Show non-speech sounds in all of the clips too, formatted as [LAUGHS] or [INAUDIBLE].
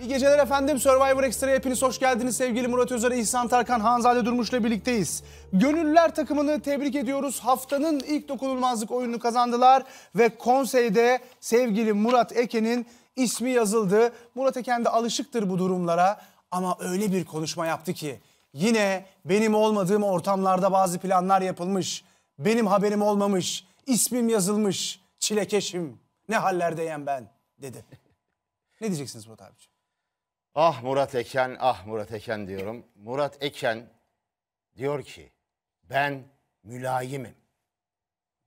İyi geceler efendim. Survivor Extra'ya hepiniz hoş geldiniz. Sevgili Murat Özer, İhsan Tarkan, Hanzade Durmuş'la birlikteyiz. Gönüllüler takımını tebrik ediyoruz. Haftanın ilk dokunulmazlık oyununu kazandılar ve konseyde sevgili Murat Eken'in ismi yazıldı. Murat Eken de alışıktır bu durumlara ama öyle bir konuşma yaptı ki yine benim olmadığım ortamlarda bazı planlar yapılmış. Benim haberim olmamış. İsmim yazılmış. Çilekeşim. Ne hallerdeyim ben dedi. Ne diyeceksiniz Murat abiciğim? Ah Murat Eken, ah Murat Eken diyorum. Murat Eken diyor ki ben mülayimim.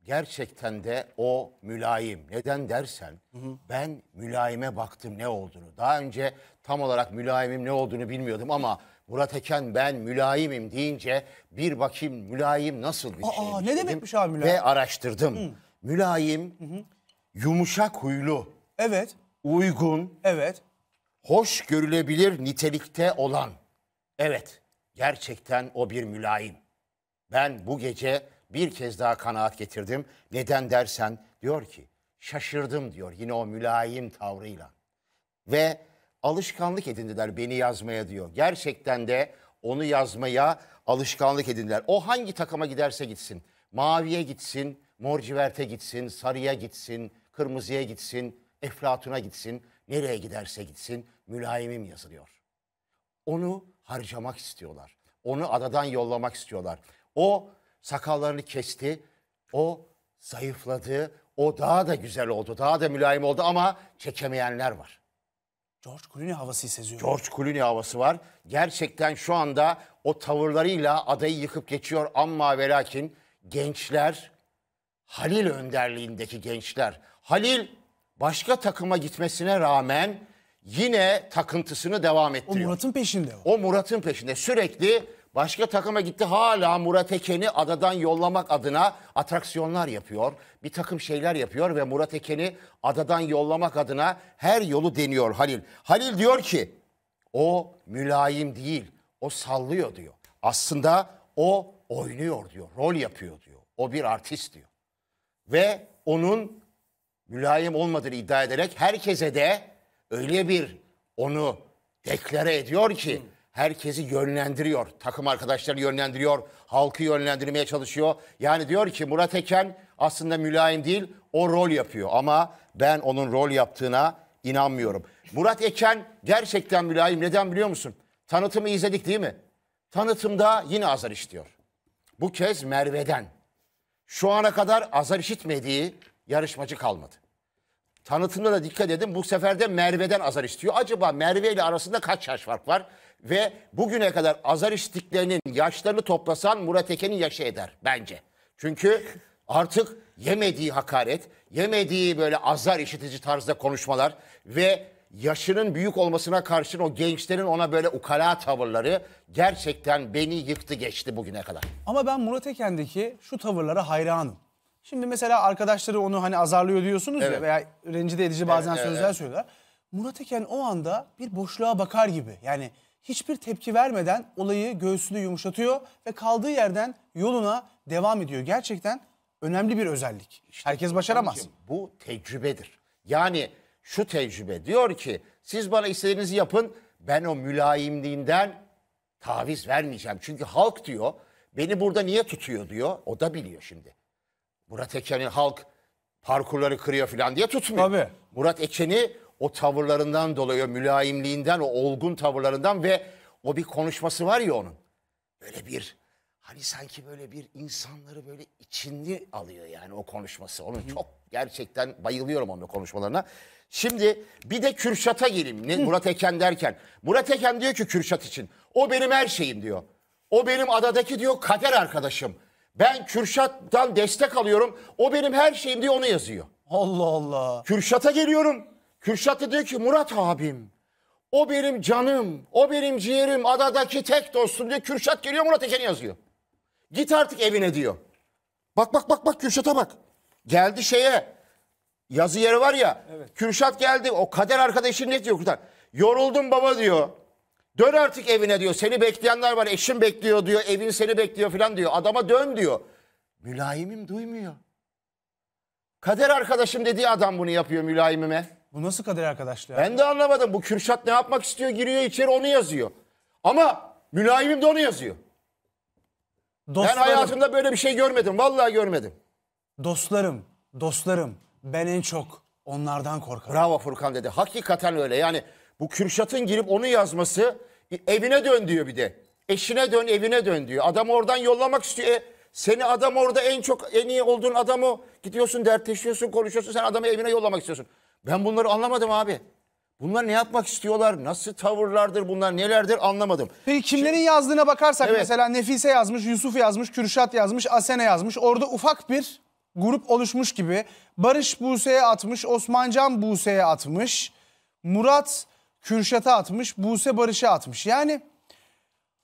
Gerçekten de o mülayim. Neden dersen hı hı. ben mülayime baktım ne olduğunu. Daha önce tam olarak mülayimin ne olduğunu bilmiyordum ama Murat Eken ben mülayimim deyince bir bakayım mülayim nasıl bir Aa, şey. Ne demekmiş abi mülayim? Ve araştırdım. Hı. Mülayim hı hı. yumuşak huylu. Evet. Uygun. Evet hoş görülebilir nitelikte olan. Evet, gerçekten o bir mülayim. Ben bu gece bir kez daha kanaat getirdim. Neden dersen diyor ki şaşırdım diyor yine o mülayim tavrıyla. Ve alışkanlık edindiler beni yazmaya diyor. Gerçekten de onu yazmaya alışkanlık edindiler. O hangi takıma giderse gitsin. Maviye gitsin, mor civerte gitsin, sarıya gitsin, kırmızıya gitsin, eflatuna gitsin. Nereye giderse gitsin mülayimim yazılıyor. Onu harcamak istiyorlar. Onu adadan yollamak istiyorlar. O sakallarını kesti, o zayıfladı, o daha da güzel oldu, daha da mülayim oldu ama çekemeyenler var. George Clooney havası seziyorum. George Clooney havası var. Gerçekten şu anda o tavırlarıyla adayı yıkıp geçiyor ama ve lakin gençler Halil önderliğindeki gençler. Halil başka takıma gitmesine rağmen yine takıntısını devam ettiriyor. O Murat'ın peşinde o. O Murat'ın peşinde sürekli başka takıma gitti hala Murat Eken'i adadan yollamak adına atraksiyonlar yapıyor. Bir takım şeyler yapıyor ve Murat Eken'i adadan yollamak adına her yolu deniyor Halil. Halil diyor ki o mülayim değil o sallıyor diyor. Aslında o oynuyor diyor rol yapıyor diyor. O bir artist diyor. Ve onun mülayim olmadığını iddia ederek herkese de öyle bir onu deklare ediyor ki herkesi yönlendiriyor. Takım arkadaşlarını yönlendiriyor, halkı yönlendirmeye çalışıyor. Yani diyor ki Murat Eken aslında mülayim değil, o rol yapıyor ama ben onun rol yaptığına inanmıyorum. Murat Eken gerçekten mülayim. Neden biliyor musun? Tanıtımı izledik değil mi? Tanıtımda yine azar işliyor. Bu kez Merve'den. Şu ana kadar azar işitmediği yarışmacı kalmadı. Tanıtımda da dikkat edin bu sefer de Merve'den azar istiyor. Acaba Merve ile arasında kaç yaş fark var? Ve bugüne kadar azar istiklerinin yaşlarını toplasan Murat Eken'in yaşı eder bence. Çünkü artık yemediği hakaret, yemediği böyle azar işitici tarzda konuşmalar ve yaşının büyük olmasına karşın o gençlerin ona böyle ukala tavırları gerçekten beni yıktı geçti bugüne kadar. Ama ben Murat Eken'deki şu tavırlara hayranım. Şimdi mesela arkadaşları onu hani azarlıyor diyorsunuz evet. ya veya rencide edici bazen evet, sözler evet. söylüyorlar. Murat Eken o anda bir boşluğa bakar gibi. Yani hiçbir tepki vermeden olayı göğsünü yumuşatıyor ve kaldığı yerden yoluna devam ediyor. Gerçekten önemli bir özellik. İşte Herkes başaramaz. Bu tecrübedir. Yani şu tecrübe diyor ki siz bana istediğinizi yapın ben o mülayimliğinden taviz vermeyeceğim. Çünkü halk diyor beni burada niye tutuyor diyor o da biliyor şimdi. Murat Eken'i halk parkurları kırıyor falan diye tutmuyor. Tabii. Murat Eken'i o tavırlarından dolayı, mülayimliğinden, o olgun tavırlarından ve o bir konuşması var ya onun. Böyle bir hani sanki böyle bir insanları böyle içini alıyor yani o konuşması. Onun Hı. çok gerçekten bayılıyorum onun konuşmalarına. Şimdi bir de Kürşat'a gireyim. Ne, Murat Eken derken. Murat Eken diyor ki Kürşat için. O benim her şeyim diyor. O benim adadaki diyor kader arkadaşım. Ben Kürşat'tan destek alıyorum. O benim her şeyim diye onu yazıyor. Allah Allah. Kürşat'a geliyorum. Kürşat da diyor ki Murat abim. O benim canım. O benim ciğerim. Adadaki tek dostum diye Kürşat geliyor Murat Eken'e yazıyor. Git artık evine diyor. Bak bak bak bak Kürşat'a bak. Geldi şeye. Yazı yeri var ya. Evet. Kürşat geldi. O kader arkadaşın ne diyor Kürşat? Yoruldum baba diyor. Dön artık evine diyor. Seni bekleyenler var. Eşin bekliyor diyor. Evin seni bekliyor falan diyor. Adama dön diyor. Mülayimim duymuyor. Kader arkadaşım dediği adam bunu yapıyor mülayimime. Bu nasıl kader arkadaşlığı? Ben de anlamadım. Bu Kürşat ne yapmak istiyor? Giriyor içeri onu yazıyor. Ama mülayimim de onu yazıyor. Dostlarım, Ben hayatımda böyle bir şey görmedim. Vallahi görmedim. dostlarım, dostlarım. Ben en çok onlardan korkarım. Bravo Furkan dedi. Hakikaten öyle. Yani bu Kürşat'ın girip onu yazması Evine dön diyor bir de. Eşine dön, evine dön diyor. Adam oradan yollamak istiyor. E, seni adam orada en çok en iyi olduğun adamı gidiyorsun dertleşiyorsun, konuşuyorsun. Sen adamı evine yollamak istiyorsun. Ben bunları anlamadım abi. Bunlar ne yapmak istiyorlar? Nasıl tavırlardır bunlar? Nelerdir? Anlamadım. Peki kimlerin Şimdi, yazdığına bakarsak evet. mesela Nefise yazmış, Yusuf yazmış, Kürşat yazmış, Asena yazmış. Orada ufak bir grup oluşmuş gibi. Barış Buse'ye atmış, Osmancan Buse'ye atmış. Murat Kürşat'a atmış, Buse Barış'a atmış. Yani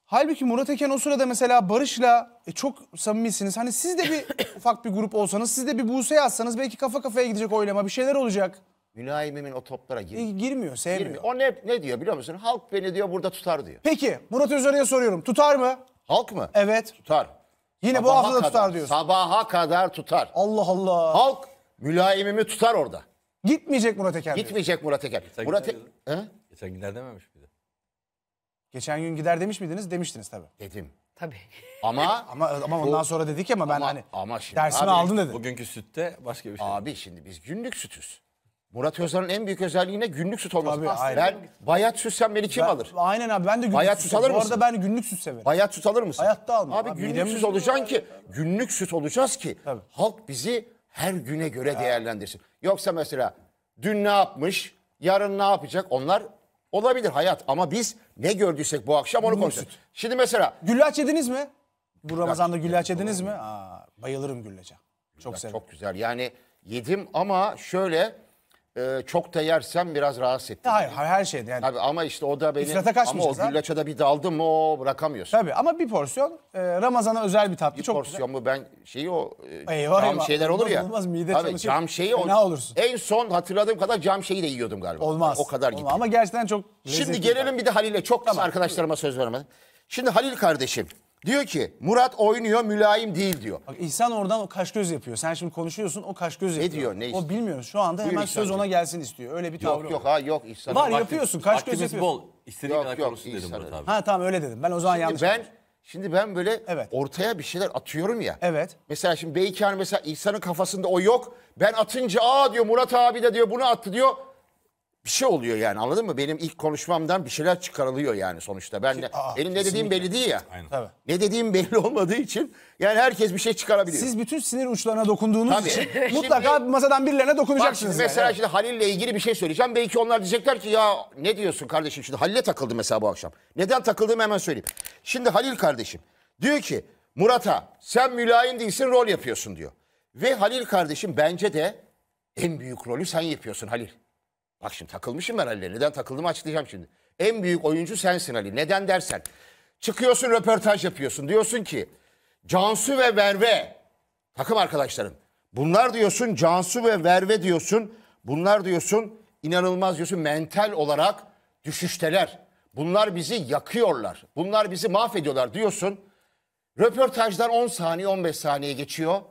halbuki Murat Eken o sırada mesela Barış'la e, çok samimisiniz. Hani siz de bir [COUGHS] ufak bir grup olsanız, siz de bir Buse'ye atsanız belki kafa kafaya gidecek oylama bir şeyler olacak. Münaimimin o toplara girmiyor. E, girmiyor, sevmiyor. Girmiyor. O ne, ne diyor biliyor musun? Halk beni diyor burada tutar diyor. Peki Murat Özer'e soruyorum. Tutar mı? Halk mı? Evet. Tutar. Yine sabaha bu hafta kadar, tutar diyorsun. Sabaha kadar tutar. Allah Allah. Halk Mülayimimi tutar orada. Gitmeyecek Murat Eker. Gitmeyecek Murat Eker. Murat Eker. Geçen gider dememiş miydi? Geçen gün gider demiş miydiniz? Demiştiniz tabii. Dedim. Tabii. Ama [LAUGHS] Ama ama ondan Bu- sonra dedik ama ben ama, hani ama şimdi dersimi abi, aldın dedi. Bugünkü sütte başka bir şey. Abi şimdi biz günlük sütüz. Murat Özal'ın en büyük özelliğine günlük süt olması. Tabii, aynen. ben bayat sütsem beni kim Ben- alır? Aynen abi ben de günlük Bayat süt süt alır Bu arada ben günlük süt severim. Bayat süt alır mısın? Hayatta almam. Abi, Abi günlük süt üzülüyor olacaksın ki, [LAUGHS] günlük süt olacağız ki halk bizi her güne göre değerlendirsin. Yoksa mesela dün ne yapmış, yarın ne yapacak onlar Olabilir hayat ama biz ne gördüysek bu akşam onu konuştuk. Şimdi mesela... Güllaç yediniz mi? Bu Ramazan'da güllaç yediniz mi? Aa, bayılırım güllaça. Çok güzel. Çok güzel yani yedim ama şöyle e, çok da yersem biraz rahatsız ettim. Hayır, hayır her şeyde yani. Tabii ama işte o da beni İflata ama o kaçmayacağız güllaça da bir daldım mı o bırakamıyorsun. Tabii ama bir porsiyon e, Ramazan'a özel bir tatlı. Bir çok güzel. porsiyon mu ben şeyi o e, Eyvah, cam eyvah. şeyler olur ya. olmaz, mide Tabii çalışır. cam şeyi o. olursun. En son hatırladığım kadar cam şeyi de yiyordum galiba. Olmaz. O kadar gitti. Ama gerçekten çok lezzetli. Şimdi gelelim bir de Halil'e. Çok kısa arkadaşlarıma söz vermedim. Şimdi Halil kardeşim. Diyor ki Murat oynuyor mülayim değil diyor. Bak İhsan oradan o kaş göz yapıyor. Sen şimdi konuşuyorsun o kaş göz yapıyor. Ne diyor ne istiyor? O bilmiyor. Şu anda Buyur hemen söz ona gelsin istiyor. Öyle bir tavrı yok. Yok yok ha yok İhsan. Var yapıyorsun kaş göz Vaktimiz yapıyor. bol. İstediğin Yok, kadar yok, konuşsun dedim Murat abi. Ha tamam öyle dedim. Ben o zaman yanlış. Şimdi ben şimdi ben böyle Evet. ortaya bir şeyler atıyorum ya. Evet. Mesela şimdi Beykan mesela İhsan'ın kafasında o yok. Ben atınca aa diyor Murat abi de diyor bunu attı diyor bir şey oluyor yani anladın mı? Benim ilk konuşmamdan bir şeyler çıkarılıyor yani sonuçta. Ben de, Aa, benim ne dediğim belli değil ya. Aynen. Tabii. Ne dediğim belli olmadığı için yani herkes bir şey çıkarabiliyor. Siz bütün sinir uçlarına dokunduğunuz Tabii. için [LAUGHS] mutlaka Şimdi- masadan birilerine Bak dokunacaksınız. şimdi yani. mesela şimdi Halil'le ilgili bir şey söyleyeceğim. Belki onlar diyecekler ki ya ne diyorsun kardeşim şimdi Halil'e takıldı mesela bu akşam. Neden takıldığımı hemen söyleyeyim. Şimdi Halil kardeşim diyor ki Murat'a sen mülayim değilsin rol yapıyorsun diyor. Ve Halil kardeşim bence de en büyük rolü sen yapıyorsun Halil. Bak şimdi takılmışım ben Ali'ye. Neden takıldım açıklayacağım şimdi. En büyük oyuncu sensin Ali. Neden dersen. Çıkıyorsun röportaj yapıyorsun. Diyorsun ki Cansu ve Verve takım arkadaşlarım. Bunlar diyorsun Cansu ve Verve diyorsun. Bunlar diyorsun inanılmaz diyorsun mental olarak düşüşteler. Bunlar bizi yakıyorlar. Bunlar bizi mahvediyorlar diyorsun. Röportajdan 10 saniye 15 saniye geçiyor.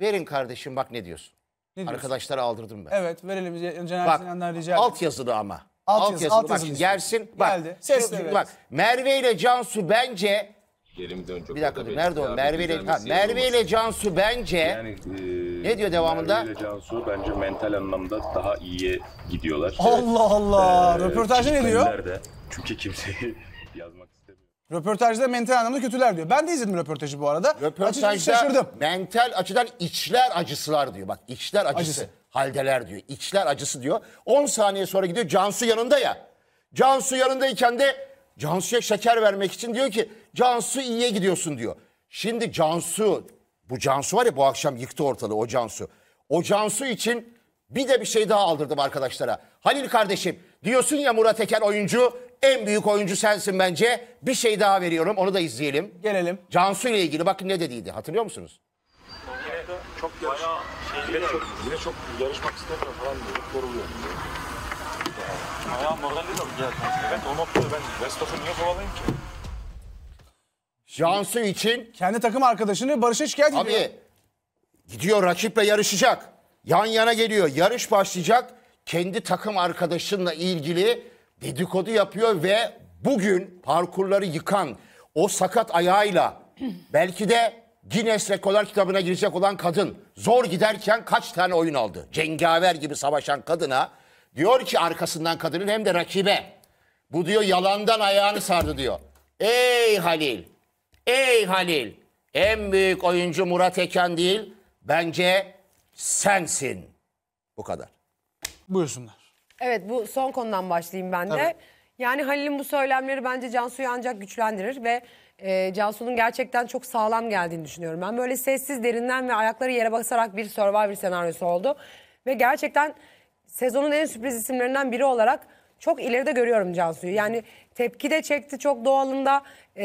Verin kardeşim bak ne diyorsun. Ne Arkadaşlara aldırdım ben. Evet verelim Caner Sinan'dan rica edelim. Alt yazılı ama. Alt, alt yazılı. Alt yazılı. Bak yazılı gelsin. Bak, Geldi. Sesle bak, bak Merve ile Cansu bence Yerimden çok bir dakika dur. Nerede o? Merve ile ha, şey Merve ile Cansu bence yani, e, ne diyor devamında? Merve ile Cansu bence mental anlamda daha iyiye gidiyorlar. Allah Allah. Ee, Röportajı ne diyor? Nerede? Çünkü kimseyi Röportajda mental anlamda kötüler diyor. Ben de izledim röportajı bu arada. Röportajda Açıkçası şaşırdım. mental açıdan içler acısılar diyor. Bak içler acısı, Acısı. haldeler diyor. İçler acısı diyor. 10 saniye sonra gidiyor Cansu yanında ya. Cansu yanındayken de Cansu'ya şeker vermek için diyor ki Cansu iyiye gidiyorsun diyor. Şimdi Cansu bu Cansu var ya bu akşam yıktı ortalığı o Cansu. O Cansu için bir de bir şey daha aldırdım arkadaşlara. Halil kardeşim diyorsun ya Murat Eken oyuncu en büyük oyuncu sensin bence. Bir şey daha veriyorum onu da izleyelim. Gelelim. Cansu ile ilgili bakın ne dediydi hatırlıyor musunuz? Yine çok yarış, şey yine çok, yine çok yarışmak istemiyorum falan diyor. Yoruluyorum diyor. Ayağım oradan değil mi? Evet o noktada ben Vestos'u niye kovalayayım ki? Cansu için Kendi takım arkadaşını Barış'a şikayet ediyor. abi gidiyor rakiple yarışacak. Yan yana geliyor yarış başlayacak. Kendi takım arkadaşınla ilgili dedikodu yapıyor ve bugün parkurları yıkan o sakat ayağıyla [CLEARS THROAT] belki de Guinness Rekorlar kitabına girecek olan kadın zor giderken kaç tane oyun aldı? Cengaver gibi savaşan kadına diyor ki arkasından kadının hem de rakibe. Bu diyor yalandan ayağını sardı diyor. Ey Halil, ey Halil en büyük oyuncu Murat Eken değil bence sensin. Bu kadar. Buyursunlar. Evet bu son konudan başlayayım ben de. Evet. Yani Halil'in bu söylemleri bence Cansu'yu ancak güçlendirir ve e, Cansu'nun gerçekten çok sağlam geldiğini düşünüyorum. Ben böyle sessiz derinden ve ayakları yere basarak bir Survivor senaryosu oldu. Ve gerçekten sezonun en sürpriz isimlerinden biri olarak çok ileride görüyorum Cansu'yu. Yani tepki de çekti çok doğalında. E,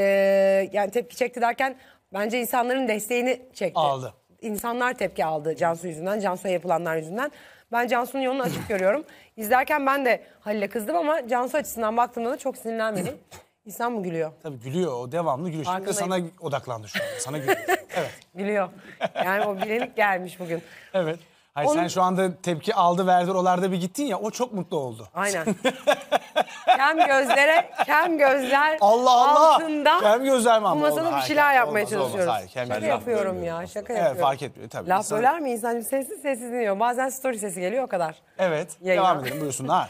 yani tepki çekti derken bence insanların desteğini çekti. Aldı. İnsanlar tepki aldı Cansu yüzünden, Cansu'ya yapılanlar yüzünden. Ben Cansu'nun yolunu açık [LAUGHS] görüyorum. İzlerken ben de Halil'e kızdım ama Cansu açısından baktığımda da çok sinirlenmedim. [LAUGHS] İnsan mı gülüyor? Tabii gülüyor o devamlı gülüyor. Şimdi de sana odaklandı şu an. Sana gülüyor. [LAUGHS] Evet. Gülüyor. Yani o bilenik gelmiş bugün. Evet. Hayır Onun- sen şu anda tepki aldı verdi oralarda bir gittin ya o çok mutlu oldu. Aynen. [LAUGHS] kem gözlere, kem gözler Allah Allah. altında Kem gözler mi bu ama? masada bir şeyler hayır, yapmaya olmaz, olmaz. Hayır, şaka yapıyorum ya, şaka yapıyorum. fark etmiyor tabii. Laf İnsan- böler mi insan Sessiz sessiz dinliyor. Bazen story sesi geliyor o kadar. Evet Yayına. devam edelim buyursunlar.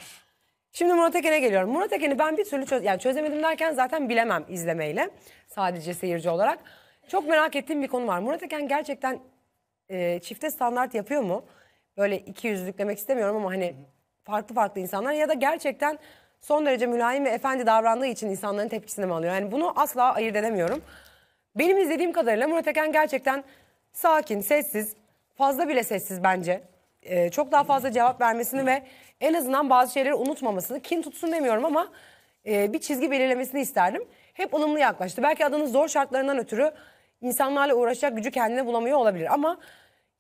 Şimdi Murat Eken'e geliyorum. Murat Eken'i ben bir türlü çöz yani çözemedim derken zaten bilemem izlemeyle. Sadece seyirci olarak. Çok merak ettiğim bir konu var. Murat Eken gerçekten e, çifte standart yapıyor mu? böyle iki yüzlük demek istemiyorum ama hani farklı farklı insanlar ya da gerçekten son derece mülayim ve efendi davrandığı için insanların tepkisini mi alıyor? Yani bunu asla ayırt edemiyorum. Benim izlediğim kadarıyla Murat Eken gerçekten sakin, sessiz, fazla bile sessiz bence. Ee, çok daha fazla cevap vermesini ve en azından bazı şeyleri unutmamasını, kin tutsun demiyorum ama e, bir çizgi belirlemesini isterdim. Hep ılımlı yaklaştı. Belki adının zor şartlarından ötürü insanlarla uğraşacak gücü kendine bulamıyor olabilir ama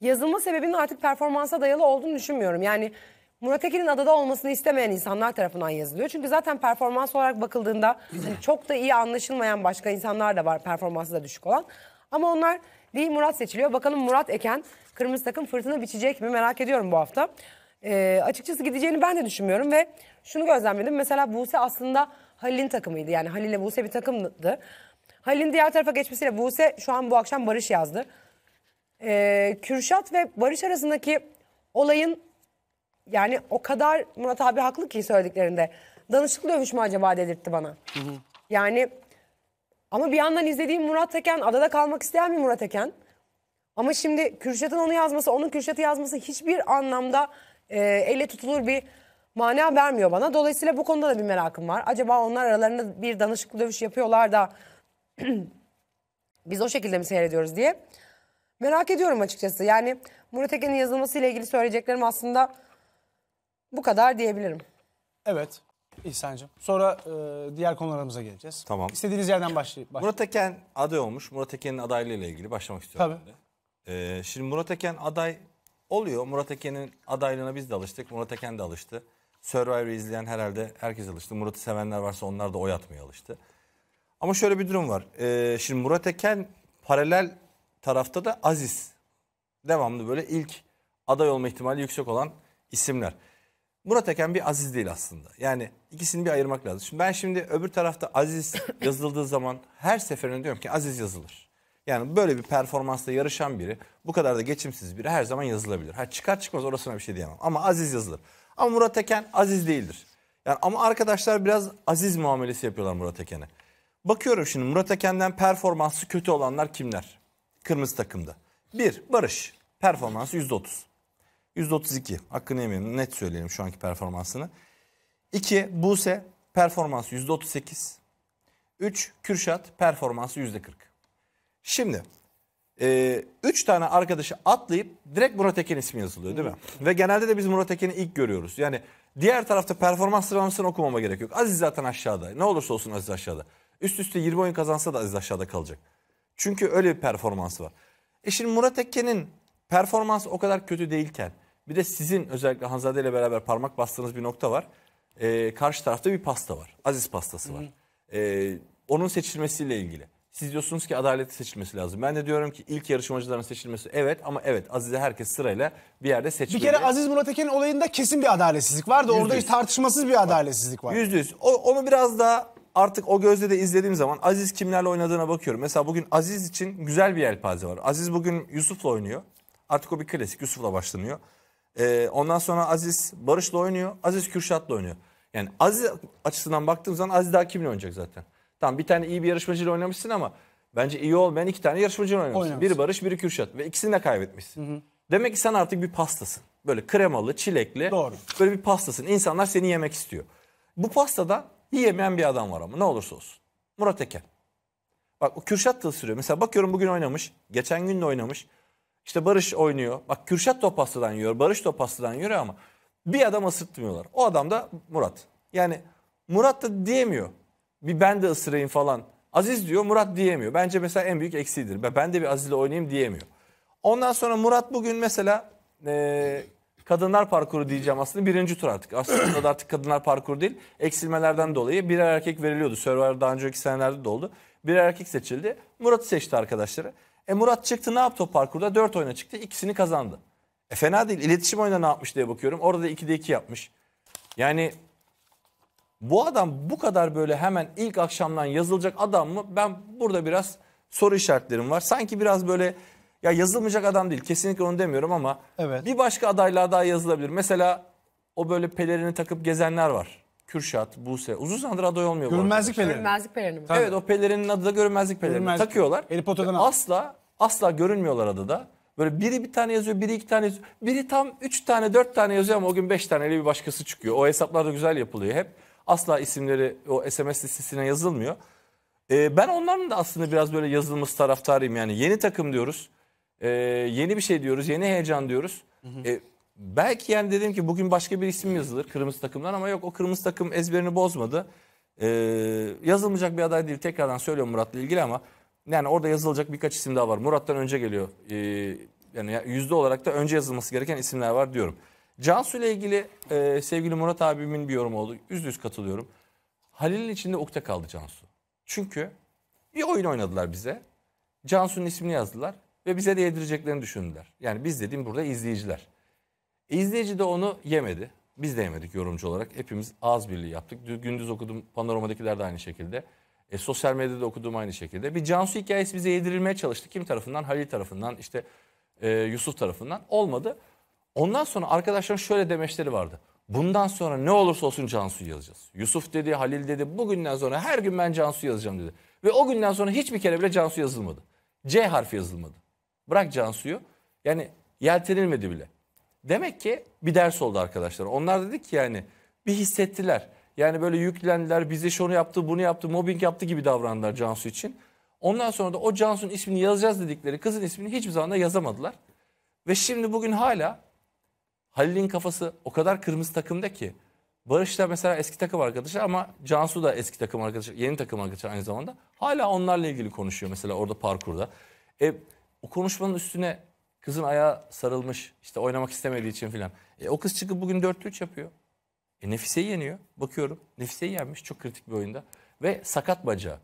yazılma sebebinin artık performansa dayalı olduğunu düşünmüyorum. Yani Murat Ekin'in adada olmasını istemeyen insanlar tarafından yazılıyor. Çünkü zaten performans olarak bakıldığında hani çok da iyi anlaşılmayan başka insanlar da var performansı da düşük olan. Ama onlar değil Murat seçiliyor. Bakalım Murat Eken kırmızı takım fırtına biçecek mi merak ediyorum bu hafta. Ee, açıkçası gideceğini ben de düşünmüyorum ve şunu gözlemledim. Mesela Buse aslında Halil'in takımıydı. Yani Halil ile Buse bir takımdı. Halil'in diğer tarafa geçmesiyle Buse şu an bu akşam Barış yazdı e, Kürşat ve Barış arasındaki olayın yani o kadar Murat abi haklı ki söylediklerinde. Danışıklı dövüş mü acaba dedirtti bana. Yani ama bir yandan izlediğim Murat Eken adada kalmak isteyen mi Murat Eken. Ama şimdi Kürşat'ın onu yazması, onun Kürşat'ı yazması hiçbir anlamda e, elle tutulur bir mana vermiyor bana. Dolayısıyla bu konuda da bir merakım var. Acaba onlar aralarında bir danışıklı dövüş yapıyorlar da [CLEARS THROAT] biz o şekilde mi seyrediyoruz diye. Merak ediyorum açıkçası. Yani Murat Eken'in ile ilgili söyleyeceklerim aslında bu kadar diyebilirim. Evet. İhsan'cığım. Sonra e, diğer konularımıza geleceğiz. Tamam. İstediğiniz yerden başlayıp başlayın. Murat Eken aday olmuş. Murat Eken'in adaylığı ile ilgili başlamak istiyorum. Tabii. Ee, şimdi Murat Eken aday oluyor. Murat Eken'in adaylığına biz de alıştık. Murat Eken de alıştı. Survivor'ı izleyen herhalde herkes alıştı. Murat'ı sevenler varsa onlar da oy atmaya alıştı. Ama şöyle bir durum var. Ee, şimdi Murat Eken paralel tarafta da Aziz. Devamlı böyle ilk aday olma ihtimali yüksek olan isimler. Murat Eken bir Aziz değil aslında. Yani ikisini bir ayırmak lazım. Şimdi ben şimdi öbür tarafta Aziz [COUGHS] yazıldığı zaman her seferinde diyorum ki Aziz yazılır. Yani böyle bir performansla yarışan biri, bu kadar da geçimsiz biri her zaman yazılabilir. Ha çıkar çıkmaz orasına bir şey diyemem ama Aziz yazılır. Ama Murat Eken Aziz değildir. Yani ama arkadaşlar biraz Aziz muamelesi yapıyorlar Murat Eken'e. Bakıyorum şimdi Murat Eken'den performansı kötü olanlar kimler? Kırmızı takımda. Bir Barış performansı %30. %32 hakkını yemeyelim net söyleyelim şu anki performansını. 2 Buse performansı sekiz üç Kürşat performansı yüzde kırk Şimdi e, üç tane arkadaşı atlayıp direkt Murat Eken ismi yazılıyor değil mi? Ve genelde de biz Murat Eken'i ilk görüyoruz. Yani diğer tarafta performans sıralamasını okumama gerek yok. Aziz zaten aşağıda. Ne olursa olsun Aziz aşağıda. Üst üste 20 oyun kazansa da Aziz aşağıda kalacak. Çünkü öyle bir performansı var. E şimdi Murat Ekke'nin performansı o kadar kötü değilken bir de sizin özellikle Hanzade ile beraber parmak bastığınız bir nokta var. E, karşı tarafta bir pasta var. Aziz pastası var. E, onun seçilmesiyle ilgili. Siz diyorsunuz ki adalet seçilmesi lazım. Ben de diyorum ki ilk yarışmacıların seçilmesi evet ama evet Aziz'e herkes sırayla bir yerde seçmeli. Bir kere Aziz Murat Eken'in olayında kesin bir adaletsizlik vardı. Orada hiç tartışmasız bir adaletsizlik var. Yüzde yüz. Onu biraz daha artık o gözle de izlediğim zaman Aziz kimlerle oynadığına bakıyorum. Mesela bugün Aziz için güzel bir yelpaze var. Aziz bugün Yusuf'la oynuyor. Artık o bir klasik Yusuf'la başlanıyor. Ee, ondan sonra Aziz Barış'la oynuyor. Aziz Kürşat'la oynuyor. Yani Aziz açısından baktığım zaman Aziz daha kimle oynayacak zaten? Tamam bir tane iyi bir yarışmacıyla oynamışsın ama bence iyi olmayan iki tane yarışmacıyla oynamışsın. oynamışsın. Biri Barış, biri Kürşat ve ikisini de kaybetmişsin. Hı hı. Demek ki sen artık bir pastasın. Böyle kremalı, çilekli. Doğru. Böyle bir pastasın. İnsanlar seni yemek istiyor. Bu pastada yiyemeyen bir adam var ama ne olursa olsun. Murat Eken. Bak o Kürşat da sürüyor. Mesela bakıyorum bugün oynamış. Geçen gün de oynamış. İşte Barış oynuyor. Bak Kürşat Topaslı'dan yiyor. Barış Topaslı'dan yiyor ama bir adam ısıtmıyorlar. O adam da Murat. Yani Murat da diyemiyor. Bir ben de ısırayım falan. Aziz diyor Murat diyemiyor. Bence mesela en büyük eksiğidir. Ben de bir Aziz'le oynayayım diyemiyor. Ondan sonra Murat bugün mesela e, kadınlar parkuru diyeceğim aslında birinci tur artık. Aslında da artık kadınlar parkuru değil. Eksilmelerden dolayı birer erkek veriliyordu. Survivor daha önceki senelerde de oldu. Birer erkek seçildi. Murat seçti arkadaşları. E Murat çıktı ne yaptı o parkurda? Dört oyuna çıktı. ikisini kazandı. E fena değil. İletişim oyuna ne yapmış diye bakıyorum. Orada da 2'de 2 yapmış. Yani bu adam bu kadar böyle hemen ilk akşamdan yazılacak adam mı? Ben burada biraz soru işaretlerim var. Sanki biraz böyle ya yazılmayacak adam değil. Kesinlikle onu demiyorum ama evet. bir başka adaylar daha yazılabilir. Mesela o böyle pelerini takıp gezenler var. Kürşat, Buse. Uzun zamandır aday olmuyor. Görünmezlik pelerini. Görünmezlik pelerini. Tabii. Evet o pelerinin adı da görünmezlik pelerini. Görünmezlik. Takıyorlar. Elipotadan asla asla görünmüyorlar adada. Böyle biri bir tane yazıyor, biri iki tane yazıyor. Biri tam üç tane, dört tane yazıyor ama o gün beş taneli bir başkası çıkıyor. O hesaplar da güzel yapılıyor hep. Asla isimleri o SMS listesine yazılmıyor. Ee, ben onların da aslında biraz böyle yazılması taraftarıyım yani. Yeni takım diyoruz. E, yeni bir şey diyoruz, yeni heyecan diyoruz. Hı hı. E, belki yani dedim ki bugün başka bir isim yazılır kırmızı takımdan ama yok o kırmızı takım ezberini bozmadı. E, yazılmayacak bir aday değil. Tekrardan söylüyorum Murat'la ilgili ama yani orada yazılacak birkaç isim daha var. Murat'tan önce geliyor. E, yani yüzde olarak da önce yazılması gereken isimler var diyorum. Cansu ile ilgili e, sevgili Murat abimin bir yorumu oldu. Yüzde yüz katılıyorum. Halil'in içinde ukde kaldı Cansu. Çünkü bir oyun oynadılar bize. Cansu'nun ismini yazdılar ve bize de yedireceklerini düşündüler. Yani biz dediğim burada izleyiciler. İzleyici de onu yemedi. Biz de yemedik yorumcu olarak. Hepimiz ağız birliği yaptık. Gündüz okudum panoramadakiler de aynı şekilde. E, sosyal medyada okuduğum aynı şekilde. Bir Cansu hikayesi bize yedirilmeye çalıştı. Kim tarafından? Halil tarafından, işte e, Yusuf tarafından. Olmadı. Ondan sonra arkadaşlarım şöyle demeçleri vardı. Bundan sonra ne olursa olsun cansu yazacağız. Yusuf dedi, Halil dedi, bugünden sonra her gün ben Cansu yazacağım dedi. Ve o günden sonra hiçbir kere bile Cansu yazılmadı. C harfi yazılmadı. Bırak Cansu'yu. Yani yeltenilmedi bile. Demek ki bir ders oldu arkadaşlar. Onlar dedik ki yani bir hissettiler. Yani böyle yüklendiler. Bize şunu yaptı, bunu yaptı, mobbing yaptı gibi davrandılar Cansu için. Ondan sonra da o Cansu'nun ismini yazacağız dedikleri kızın ismini hiçbir zaman da yazamadılar. Ve şimdi bugün hala Halil'in kafası o kadar kırmızı takımda ki. Barış da mesela eski takım arkadaşı ama Cansu da eski takım arkadaşı, yeni takım arkadaşı aynı zamanda. Hala onlarla ilgili konuşuyor mesela orada parkurda. E, o konuşmanın üstüne kızın ayağı sarılmış. işte oynamak istemediği için filan. E, o kız çıkıp bugün 4-3 yapıyor. E, Nefise'yi yeniyor. Bakıyorum. nefise yenmiş. Çok kritik bir oyunda. Ve sakat bacağı.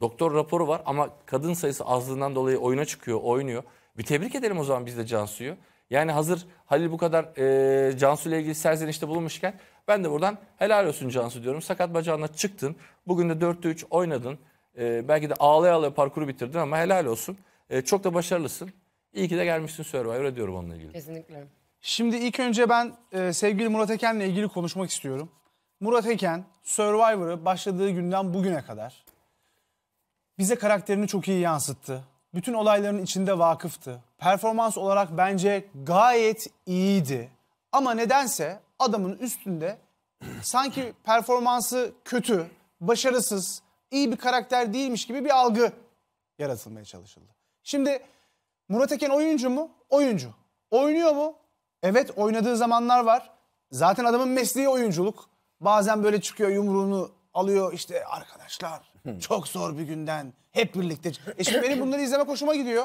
Doktor raporu var ama kadın sayısı azlığından dolayı oyuna çıkıyor, oynuyor. Bir tebrik edelim o zaman biz de Cansu'yu. Yani hazır Halil bu kadar e, Cansu ile ilgili serzenişte bulunmuşken ben de buradan helal olsun Cansu diyorum. Sakat bacağına çıktın. Bugün de 4'te 3 oynadın. E, belki de ağlaya ağlaya parkuru bitirdin ama helal olsun. E, çok da başarılısın. İyi ki de gelmişsin Survivor'a diyorum onunla ilgili. Kesinlikle. Şimdi ilk önce ben e, sevgili Murat Eken'le ilgili konuşmak istiyorum. Murat Eken Survivor'ı başladığı günden bugüne kadar bize karakterini çok iyi yansıttı. Bütün olayların içinde vakıftı. Performans olarak bence gayet iyiydi. Ama nedense adamın üstünde sanki performansı kötü, başarısız, iyi bir karakter değilmiş gibi bir algı yaratılmaya çalışıldı. Şimdi Murat Eken oyuncu mu? Oyuncu. Oynuyor mu? Evet oynadığı zamanlar var. Zaten adamın mesleği oyunculuk. Bazen böyle çıkıyor yumruğunu alıyor işte arkadaşlar hmm. çok zor bir günden hep birlikte. E şimdi benim bunları izleme hoşuma gidiyor.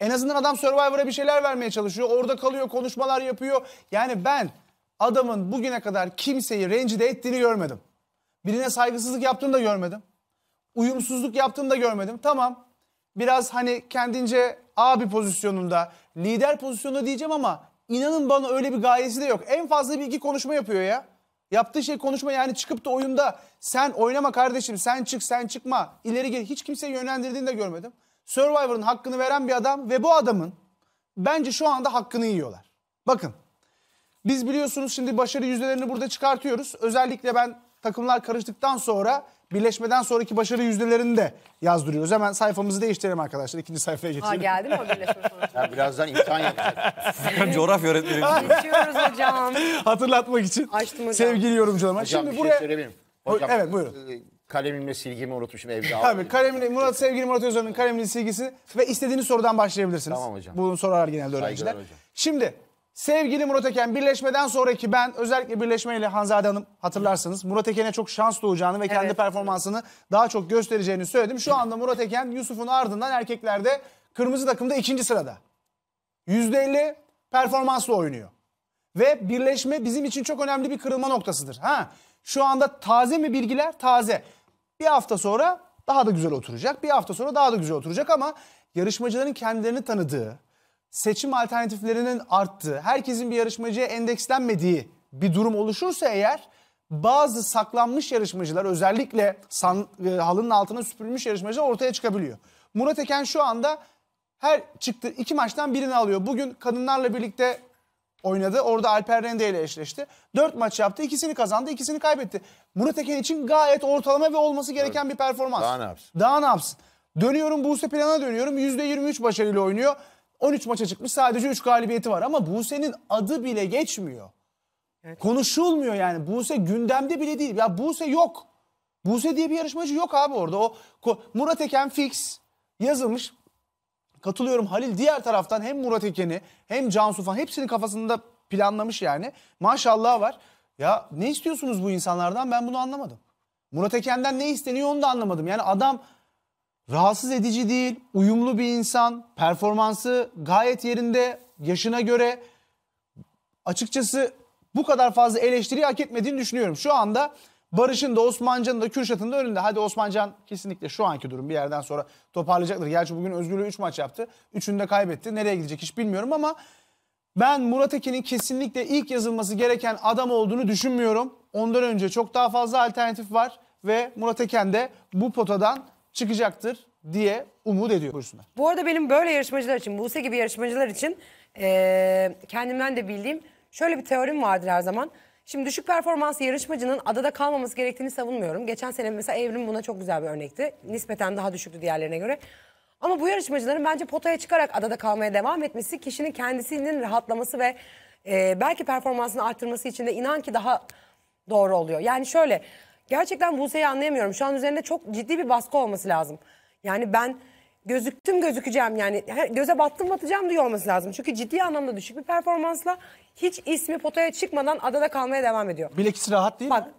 En azından adam Survivor'a bir şeyler vermeye çalışıyor. Orada kalıyor konuşmalar yapıyor. Yani ben adamın bugüne kadar kimseyi rencide ettiğini görmedim. Birine saygısızlık yaptığını da görmedim. Uyumsuzluk yaptığını da görmedim. Tamam biraz hani kendince abi pozisyonunda, lider pozisyonunda diyeceğim ama inanın bana öyle bir gayesi de yok. En fazla bir iki konuşma yapıyor ya. Yaptığı şey konuşma yani çıkıp da oyunda sen oynama kardeşim sen çık sen çıkma ileri gel hiç kimseyi yönlendirdiğini de görmedim. Survivor'ın hakkını veren bir adam ve bu adamın bence şu anda hakkını yiyorlar. Bakın biz biliyorsunuz şimdi başarı yüzdelerini burada çıkartıyoruz. Özellikle ben takımlar karıştıktan sonra birleşmeden sonraki başarı yüzdelerini de yazdırıyoruz. Hemen sayfamızı değiştirelim arkadaşlar. İkinci sayfaya geçelim. Ha geldi mi o birleşme sonucu? [LAUGHS] birazdan imtihan yapacağız. Furkan coğrafya öğretmeni. Geçiyoruz hocam. [LAUGHS] Hatırlatmak için Açtım hocam. sevgili yorumcularıma. Hocam Şimdi bir şey buraya... şey söyleyebilirim. Hocam, evet buyurun. E, kalemimle silgimi unutmuşum evde. Tabii kalemini, Murat sevgili Murat Özer'in kalemini silgisi ve istediğiniz sorudan başlayabilirsiniz. Tamam hocam. Bunu sorarlar genelde öğrenciler. Saygılar hocam. Şimdi Sevgili Murat Eken birleşmeden sonraki ben özellikle birleşmeyle Hanzade Hanım hatırlarsınız. Murat Eken'e çok şans doğacağını ve evet. kendi performansını daha çok göstereceğini söyledim. Şu anda Murat Eken Yusuf'un ardından erkeklerde kırmızı takımda ikinci sırada. %50 performansla oynuyor. Ve birleşme bizim için çok önemli bir kırılma noktasıdır. Ha, şu anda taze mi bilgiler? Taze. Bir hafta sonra daha da güzel oturacak. Bir hafta sonra daha da güzel oturacak ama yarışmacıların kendilerini tanıdığı, seçim alternatiflerinin arttığı, herkesin bir yarışmacıya endekslenmediği bir durum oluşursa eğer bazı saklanmış yarışmacılar özellikle san, e, halının altına süpürülmüş yarışmacılar ortaya çıkabiliyor. Murat Eken şu anda her çıktı iki maçtan birini alıyor. Bugün kadınlarla birlikte oynadı. Orada Alper Rende ile eşleşti. Dört maç yaptı. ikisini kazandı. ikisini kaybetti. Murat Eken için gayet ortalama ve olması gereken evet. bir performans. Daha ne yapsın? Daha ne yapsın? Dönüyorum Buse Plan'a dönüyorum. %23 başarıyla oynuyor. 13 maça çıkmış sadece 3 galibiyeti var ama Buse'nin adı bile geçmiyor. Evet. Konuşulmuyor yani. Buse gündemde bile değil. Ya Buse yok. Buse diye bir yarışmacı yok abi orada. O Murat Eken fix yazılmış. Katılıyorum Halil diğer taraftan hem Murat Eken'i hem Cansu falan hepsinin kafasında planlamış yani. Maşallah var. Ya ne istiyorsunuz bu insanlardan ben bunu anlamadım. Murat Eken'den ne isteniyor onu da anlamadım. Yani adam rahatsız edici değil, uyumlu bir insan, performansı gayet yerinde, yaşına göre açıkçası bu kadar fazla eleştiri hak etmediğini düşünüyorum. Şu anda Barış'ın da Osmancan'ın da Kürşat'ın da önünde. Hadi Osmancan kesinlikle şu anki durum bir yerden sonra toparlayacaktır. Gerçi bugün Özgür'le 3 maç yaptı. Üçünü de kaybetti. Nereye gidecek hiç bilmiyorum ama ben Murat Ekin'in kesinlikle ilk yazılması gereken adam olduğunu düşünmüyorum. Ondan önce çok daha fazla alternatif var ve Murat Eken de bu potadan çıkacaktır diye umut ediyor buyursunlar. Bu arada benim böyle yarışmacılar için, Buse gibi yarışmacılar için ee, kendimden de bildiğim şöyle bir teorim vardır her zaman. Şimdi düşük performans yarışmacının adada kalmaması gerektiğini savunmuyorum. Geçen sene mesela Evrim buna çok güzel bir örnekti. Nispeten daha düşüktü diğerlerine göre. Ama bu yarışmacıların bence potaya çıkarak adada kalmaya devam etmesi kişinin kendisinin rahatlaması ve e, belki performansını arttırması için de inan ki daha doğru oluyor. Yani şöyle Gerçekten Buse'yi anlayamıyorum. Şu an üzerinde çok ciddi bir baskı olması lazım. Yani ben gözüktüm gözükeceğim yani göze battım batacağım diyor olması lazım. Çünkü ciddi anlamda düşük bir performansla hiç ismi potaya çıkmadan adada kalmaya devam ediyor. Bilekis rahat değil Bak, mi?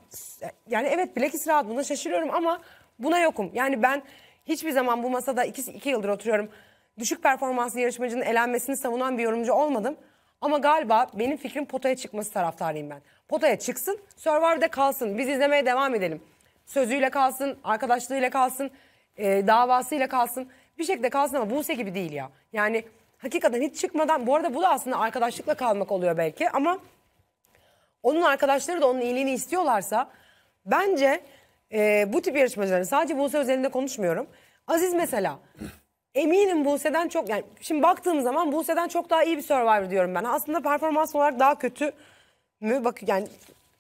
Yani evet bilekis rahat buna şaşırıyorum ama buna yokum. Yani ben hiçbir zaman bu masada iki, iki yıldır oturuyorum. Düşük performanslı yarışmacının elenmesini savunan bir yorumcu olmadım. Ama galiba benim fikrim potaya çıkması taraftarıyım ben. Potaya çıksın, Survivor'da kalsın. Biz izlemeye devam edelim. Sözüyle kalsın, arkadaşlığıyla kalsın, e, davasıyla kalsın. Bir şekilde kalsın ama Buse gibi değil ya. Yani hakikaten hiç çıkmadan, bu arada bu da aslında arkadaşlıkla kalmak oluyor belki ama onun arkadaşları da onun iyiliğini istiyorlarsa bence e, bu tip yarışmacıların sadece Buse özelinde konuşmuyorum. Aziz mesela Eminim Buse'den çok yani şimdi baktığım zaman Buse'den çok daha iyi bir Survivor diyorum ben. Aslında performans olarak daha kötü mü? Bak yani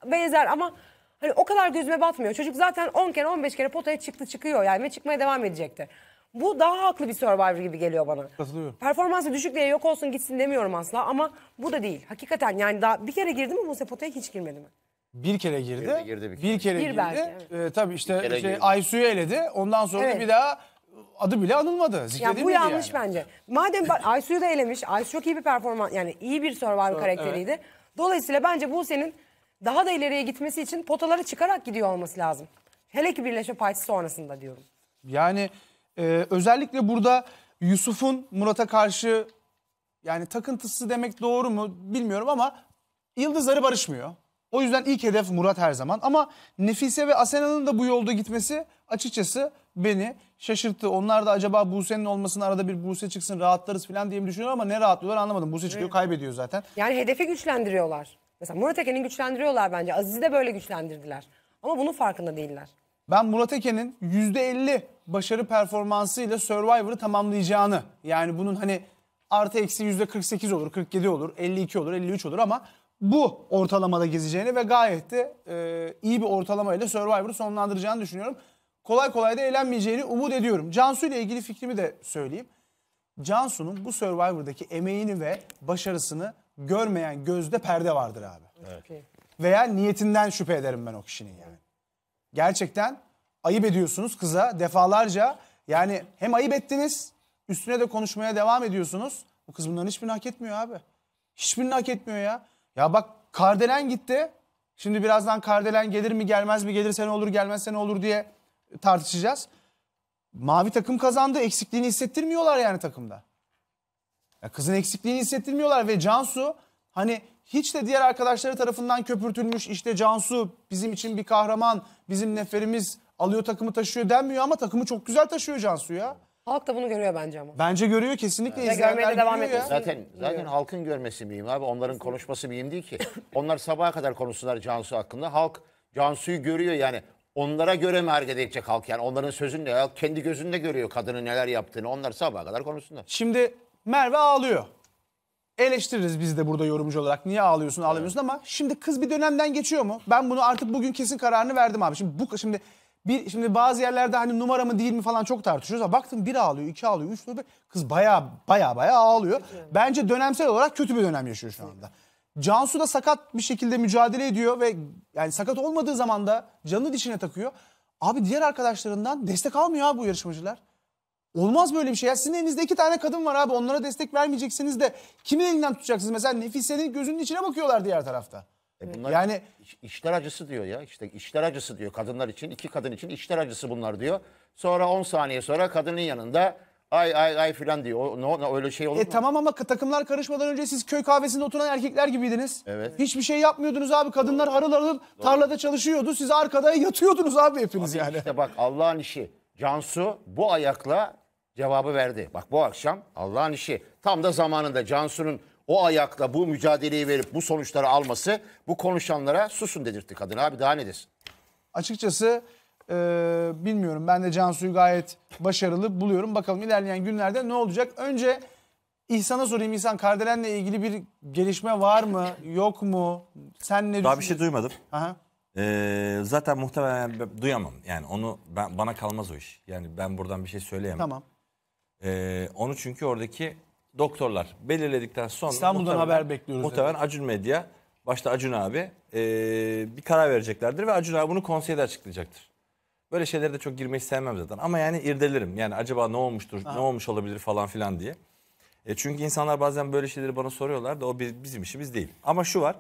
benzer ama hani o kadar gözüme batmıyor. Çocuk zaten 10 kere 15 kere potaya çıktı çıkıyor yani ve çıkmaya devam edecekti. Bu daha haklı bir Survivor gibi geliyor bana. Katılıyorum. Performansı düşük diye yok olsun gitsin demiyorum asla ama bu da değil. Hakikaten yani daha bir kere girdi mi Buse potaya hiç girmedi mi? Bir kere girdi. Bir, kere girdi bir kere, Bir girdi. belki, evet. Ee, tabii işte Bir şey, Aysu'yu eledi. Ondan sonra Evet. bir daha adı bile anılmadı. Ya bu yanlış yani. bence. Madem Aysu'yu da elemiş. Aysu çok iyi bir performans yani iyi bir Survivor karakteriydi. Evet. Dolayısıyla bence bu senin daha da ileriye gitmesi için potaları çıkarak gidiyor olması lazım. Hele ki birleşme partisi sonrasında diyorum. Yani e, özellikle burada Yusuf'un Murat'a karşı yani takıntısı demek doğru mu bilmiyorum ama yıldızları barışmıyor. O yüzden ilk hedef Murat her zaman ama Nefise ve Asena'nın da bu yolda gitmesi açıkçası beni şaşırttı. Onlar da acaba Buse'nin olmasının arada bir Buse çıksın rahatlarız falan diye mi düşünüyorlar ama ne rahatlıyorlar anlamadım. Buse çıkıyor kaybediyor zaten. Yani hedefi güçlendiriyorlar. Mesela Murat Eken'i güçlendiriyorlar bence. Aziz'i de böyle güçlendirdiler. Ama bunun farkında değiller. Ben Murat Eken'in %50 başarı performansıyla Survivor'ı tamamlayacağını yani bunun hani artı eksi %48 olur, 47 olur, 52 olur, 53 olur ama bu ortalamada gezeceğini ve gayet de e, iyi bir ortalamayla Survivor'ı sonlandıracağını düşünüyorum kolay kolay da eğlenmeyeceğini umut ediyorum. Cansu ile ilgili fikrimi de söyleyeyim. Cansu'nun bu Survivor'daki emeğini ve başarısını görmeyen gözde perde vardır abi. Evet. Veya niyetinden şüphe ederim ben o kişinin yani. Gerçekten ayıp ediyorsunuz kıza defalarca. Yani hem ayıp ettiniz üstüne de konuşmaya devam ediyorsunuz. Bu kız bunların hiçbirini hak etmiyor abi. Hiçbirini hak etmiyor ya. Ya bak Kardelen gitti. Şimdi birazdan Kardelen gelir mi gelmez mi gelirse ne olur gelmezse ne olur diye tartışacağız. Mavi takım kazandı. Eksikliğini hissettirmiyorlar yani takımda. Ya kızın eksikliğini hissettirmiyorlar ve Cansu hani hiç de diğer arkadaşları tarafından köpürtülmüş işte Cansu bizim için bir kahraman, bizim neferimiz alıyor takımı taşıyor denmiyor ama takımı çok güzel taşıyor Cansu ya. Halk da bunu görüyor bence ama. Bence görüyor kesinlikle. Evet. İzleyenler görmeye de devam ediyor. Zaten zaten Biliyorum. halkın görmesi miyim abi. Onların konuşması mühim değil ki. Onlar sabaha kadar konuşsunlar Cansu hakkında. Halk Cansu'yu görüyor yani onlara göre mi hareket edecek halk? Yani onların sözünde ya kendi gözünde görüyor kadının neler yaptığını. Onlar sabaha kadar konuşsunlar. Şimdi Merve ağlıyor. Eleştiririz biz de burada yorumcu olarak. Niye ağlıyorsun, ağlamıyorsun ama şimdi kız bir dönemden geçiyor mu? Ben bunu artık bugün kesin kararını verdim abi. Şimdi bu şimdi bir şimdi bazı yerlerde hani numara mı değil mi falan çok tartışıyoruz ama baktım bir ağlıyor, iki ağlıyor, üç ağlıyor. Kız baya baya baya ağlıyor. Bence dönemsel olarak kötü bir dönem yaşıyor şu anda. Cansu da sakat bir şekilde mücadele ediyor ve yani sakat olmadığı zaman da canını dişine takıyor. Abi diğer arkadaşlarından destek almıyor abi bu yarışmacılar. Olmaz böyle bir şey. Ya sizin elinizde iki tane kadın var abi. Onlara destek vermeyeceksiniz de kimin elinden tutacaksınız? Mesela Nefise'nin gözünün içine bakıyorlar diğer tarafta. E bunlar yani işler acısı diyor ya. İşte işler acısı diyor kadınlar için. iki kadın için işler acısı bunlar diyor. Sonra 10 saniye sonra kadının yanında ay ay ay filan diyor. O, no, no, öyle şey olur e, mu? Tamam ama takımlar karışmadan önce siz köy kahvesinde oturan erkekler gibiydiniz. Evet. Hiçbir şey yapmıyordunuz abi. Kadınlar Doğru. harıl harıl Doğru. tarlada çalışıyordu. Siz arkada yatıyordunuz abi hepiniz abi yani. İşte bak Allah'ın işi. Cansu bu ayakla cevabı verdi. Bak bu akşam Allah'ın işi. Tam da zamanında Cansu'nun o ayakla bu mücadeleyi verip bu sonuçları alması bu konuşanlara susun dedirtti kadın abi daha ne desin? Açıkçası ee, bilmiyorum ben de Cansu'yu gayet başarılı buluyorum. Bakalım ilerleyen günlerde ne olacak? Önce İhsan'a sorayım İhsan Kardelen'le ilgili bir gelişme var mı? Yok mu? Sen ne Daha bir şey duymadım. Aha. Ee, zaten muhtemelen duyamam. Yani onu ben, bana kalmaz o iş. Yani ben buradan bir şey söyleyemem. Tamam. Ee, onu çünkü oradaki doktorlar belirledikten sonra İstanbul'dan muhtemelen- haber bekliyoruz Muhtemelen Acun Medya başta Acun abi ee, bir karar vereceklerdir ve Acun abi bunu konseyde açıklayacaktır. Böyle şeylere de çok girmeyi sevmem zaten. Ama yani irdelerim. Yani acaba ne olmuştur, Aha. ne olmuş olabilir falan filan diye. E çünkü insanlar bazen böyle şeyleri bana soruyorlar da o bizim işimiz değil. Ama şu var.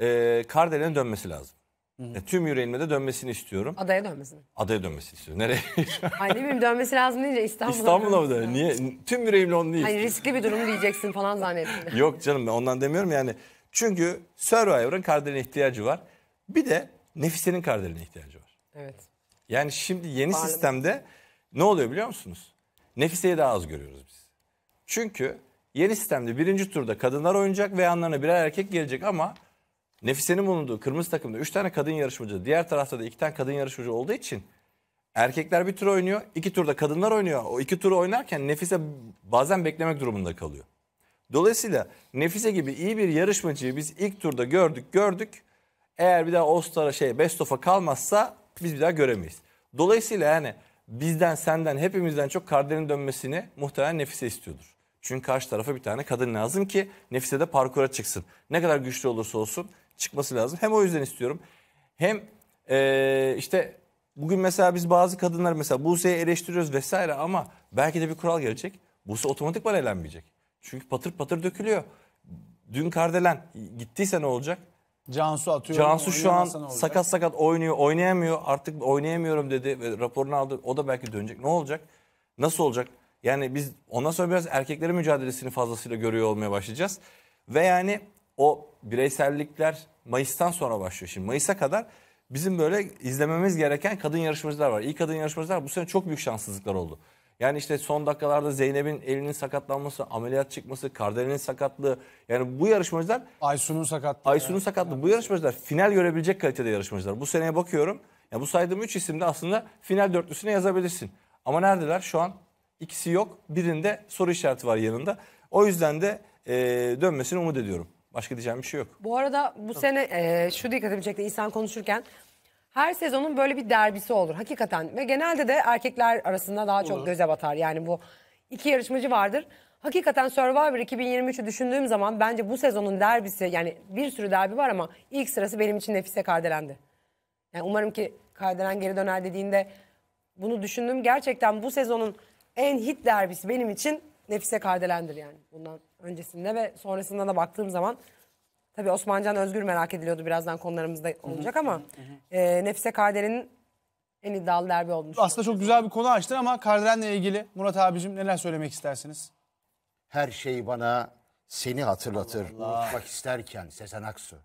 E, Kardelen'in dönmesi lazım. E, tüm yüreğimle de dönmesini istiyorum. Adaya dönmesini. Adaya dönmesini istiyorum. Nereye? [LAUGHS] Ay ne bileyim dönmesi lazım deyince İstanbul'a. İstanbul'a mı dön? Niye? Tüm yüreğimle onu değil. Hani riskli bir durum diyeceksin falan zannettim. [LAUGHS] Yok canım ben ondan demiyorum yani. Çünkü Survivor'ın Kardelen'e ihtiyacı var. Bir de Nefise'nin Kardelen'e ihtiyacı var. Evet. Yani şimdi yeni Varlık. sistemde ne oluyor biliyor musunuz? Nefise'yi daha az görüyoruz biz. Çünkü yeni sistemde birinci turda kadınlar oynayacak ve yanlarına birer erkek gelecek ama Nefise'nin bulunduğu kırmızı takımda 3 tane kadın yarışmacı, diğer tarafta da 2 tane kadın yarışmacı olduğu için erkekler bir tur oynuyor, iki turda kadınlar oynuyor. O iki turu oynarken Nefise bazen beklemek durumunda kalıyor. Dolayısıyla Nefise gibi iyi bir yarışmacıyı biz ilk turda gördük, gördük. Eğer bir daha All Star'a şey Best of'a kalmazsa biz bir daha göremeyiz. Dolayısıyla yani bizden senden hepimizden çok kaderin dönmesini muhtemelen Nefise istiyordur. Çünkü karşı tarafa bir tane kadın lazım ki Nefise de parkura çıksın. Ne kadar güçlü olursa olsun çıkması lazım. Hem o yüzden istiyorum hem ee, işte bugün mesela biz bazı kadınlar mesela Buse'yi eleştiriyoruz vesaire ama belki de bir kural gelecek. Buse otomatikman elenmeyecek. Çünkü patır patır dökülüyor. Dün Kardelen gittiyse ne olacak? Cansu atıyor. Cansu şu an sakat sakat oynuyor, oynayamıyor. Artık oynayamıyorum dedi ve raporunu aldı. O da belki dönecek. Ne olacak? Nasıl olacak? Yani biz ondan sonra biraz erkeklerin mücadelesini fazlasıyla görüyor olmaya başlayacağız. Ve yani o bireysellikler Mayıs'tan sonra başlıyor. Şimdi Mayıs'a kadar bizim böyle izlememiz gereken kadın yarışmacılar var. İyi kadın yarışmacılar bu sene çok büyük şanssızlıklar oldu. Yani işte son dakikalarda Zeynep'in elinin sakatlanması, ameliyat çıkması, Kardelen'in sakatlığı. Yani bu yarışmacılar... Aysun'un sakatlığı. Aysun'un yani. Bu yarışmacılar final görebilecek kalitede yarışmacılar. Bu seneye bakıyorum. Ya bu saydığım 3 isimde aslında final dörtlüsüne yazabilirsin. Ama neredeler şu an? İkisi yok. Birinde soru işareti var yanında. O yüzden de e, dönmesini umut ediyorum. Başka diyeceğim bir şey yok. Bu arada bu Tabii. sene e, şu dikkatimi çekti insan konuşurken her sezonun böyle bir derbisi olur hakikaten ve genelde de erkekler arasında daha çok göze batar. Yani bu iki yarışmacı vardır. Hakikaten Survivor 2023'ü düşündüğüm zaman bence bu sezonun derbisi yani bir sürü derbi var ama ilk sırası benim için Nefise Kardelendi. Yani umarım ki Kardelen geri döner dediğinde bunu düşündüm. Gerçekten bu sezonun en hit derbisi benim için Nefise Kardelen'dir yani. Bundan öncesinde ve sonrasında da baktığım zaman Tabii Osmancan Özgür merak ediliyordu birazdan konularımızda olacak ama e, Nefise Kader'in en iddialı derbi olmuş. Aslında çok güzel bir konu açtın ama Kardelen'le ilgili Murat abicim neler söylemek istersiniz? Her şey bana seni hatırlatır Allah. unutmak isterken Sezen Aksu.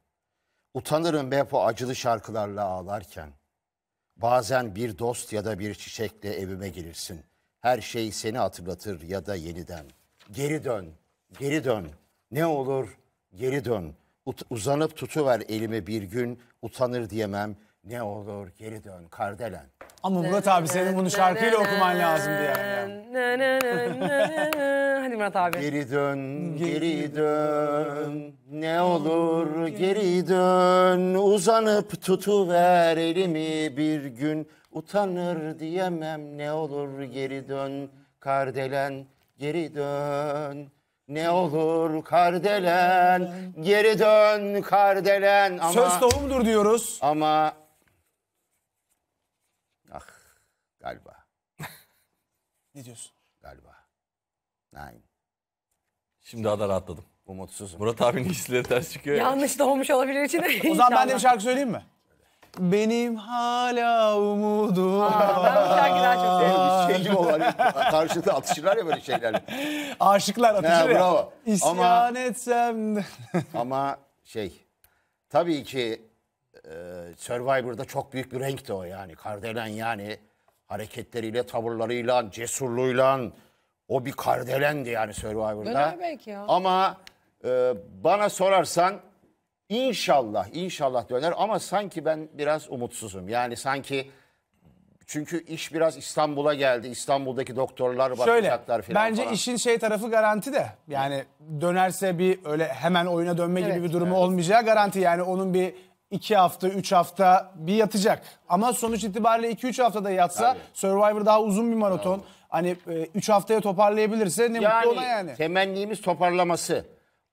Utanırım ben bu acılı şarkılarla ağlarken. Bazen bir dost ya da bir çiçekle evime gelirsin. Her şey seni hatırlatır ya da yeniden. Geri dön, geri dön. Ne olur geri dön uzanıp tutuver elimi bir gün utanır diyemem. Ne olur geri dön kardelen. Ama Murat abi senin bunu şarkıyla okuman lazımdı yani. Hadi Murat abi. Geri dön, geri dön. Ne olur geri dön. Uzanıp tutuver elimi bir gün. Utanır diyemem ne olur geri dön. Kardelen geri dön. Ne olur kardelen, geri dön kardelen ama... Söz tohumdur diyoruz. Ama... Ah galiba, Ne diyorsun? galiba. Nein. Şimdi daha da rahatladım. Umutsuzum. Murat abinin hisleri ters çıkıyor. Yanlış da olmuş olabilir içinde. O zaman ben de bir şarkı söyleyeyim mi? Benim hala umudum Aa, ben bu şarkıyı çok seviyorum. Bir şey gibi o hani atışırlar ya böyle şeylerle. Aşıklar atışır. He, bravo. İsyan Ama- etsem de. [LAUGHS] Ama şey tabii ki e, Survivor'da çok büyük bir renkti o yani. Kardelen yani hareketleriyle, tavırlarıyla, cesurluğuyla o bir kardelendi yani Survivor'da. Döner belki ya. Ama e, bana sorarsan İnşallah, inşallah döner ama sanki ben biraz umutsuzum. Yani sanki çünkü iş biraz İstanbul'a geldi. İstanbul'daki doktorlar bakacaklar falan. Bence falan. işin şey tarafı garanti de. Yani dönerse bir öyle hemen oyuna dönme evet, gibi bir durumu evet. olmayacağı garanti. Yani onun bir iki hafta, üç hafta bir yatacak. Ama sonuç itibariyle iki üç haftada yatsa Tabii. Survivor daha uzun bir maraton. Tabii. Hani e, üç haftaya toparlayabilirse ne yani, mutlu ona yani. Temennimiz toparlaması.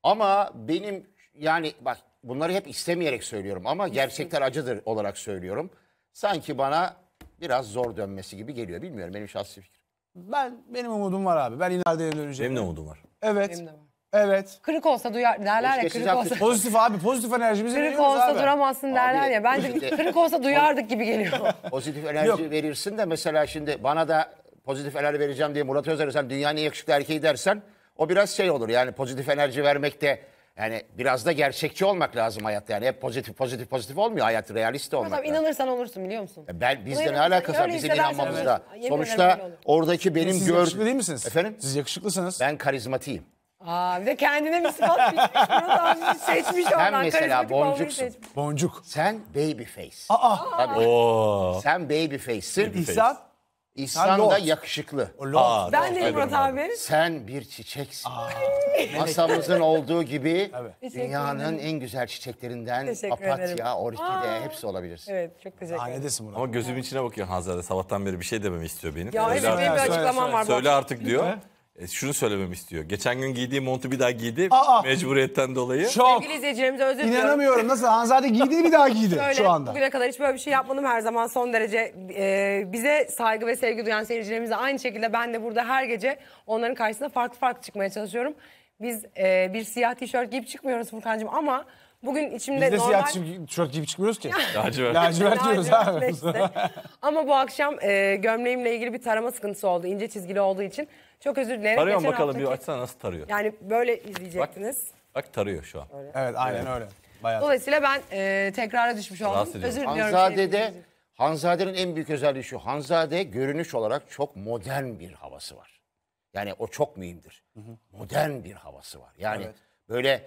Ama benim yani bak bunları hep istemeyerek söylüyorum ama gerçekler acıdır olarak söylüyorum. Sanki bana biraz zor dönmesi gibi geliyor. Bilmiyorum benim şahsi fikrim. Ben benim umudum var abi. Ben ileride döneceğim. Benim de umudum var. Evet. Benim de var. Evet. Kırık olsa duyar derler ya kırık olsa. Pozitif abi pozitif enerjimizi Kırık olsa duramazsın derler ya. Bence işte- kırık olsa duyardık gibi geliyor. [LAUGHS] Pozitif enerji Yok. verirsin de mesela şimdi bana da pozitif enerji vereceğim diye Murat Özer'e sen dünyanın en yakışıklı erkeği dersen o biraz şey olur. Yani pozitif enerji vermek de yani biraz da gerçekçi olmak lazım hayatta. Yani hep pozitif pozitif pozitif olmuyor hayat. Realist olmak lazım. inanırsan olursun biliyor musun? Ya e Ben bizde ne alakası var öyle bizim inanmamızda. Sonuçta oradaki benim Siz yakışıklı değil misiniz? Efendim? Siz yakışıklısınız. Ben karizmatiyim. Aa bir de kendine misafir şey şey seçmiş Sen mesela boncuksun. Boncuk. Sen baby face. Aa. Tabii. Sen baby face'sin. İhsan? İhsan da yakışıklı. Aa, Ben de Murat abi. Sen bir çiçeksin. [LAUGHS] Masamızın olduğu gibi Teşekkür dünyanın en güzel çiçeklerinden papatya, orkide hepsi olabilirsin. Evet çok teşekkür ederim. Hanedesin Murat. Ama gözümün içine bakıyor Hanzade. Sabahtan beri bir şey dememi istiyor benim. Ya Söyle benim bir açıklamam var. bak. söyle artık diyor. E, şunu söylememi istiyor. Geçen gün giydiği montu bir daha giydi. Aa! mecburiyetten dolayı. Çok. Sevgili izleyicilerimize özür diliyorum. İnanamıyorum nasıl Hanzade giydiğini bir daha giydi Şöyle, şu anda. Bugüne kadar hiç böyle bir şey yapmadım. Her zaman son derece e, bize saygı ve sevgi duyan seyircilerimize aynı şekilde ben de burada her gece onların karşısına farklı farklı çıkmaya çalışıyorum. Biz e, bir siyah tişört giyip çıkmıyoruz Furkan'cığım ama Bugün içimde normal. Biz de normal... siyah tişört giyip çıkmıyoruz ki. [LAUGHS] Lacivert. Lacivert diyoruz abi. Ama bu akşam e, gömleğimle ilgili bir tarama sıkıntısı oldu. ince çizgili olduğu için. Çok özür dilerim. Tarıyorum Geçen bakalım bir açsana nasıl tarıyor. Yani böyle izleyecektiniz. Bak, bak tarıyor şu an. Öyle. Evet aynen öyle. Bayağı. Dolayısıyla ben e, tekrara düşmüş oldum. Rahatsız özür diliyorum. Hanzade'de Hanzade'nin en büyük özelliği şu. Hanzade görünüş olarak çok modern bir havası var. Yani o çok mühimdir. Modern bir havası var. Yani evet. böyle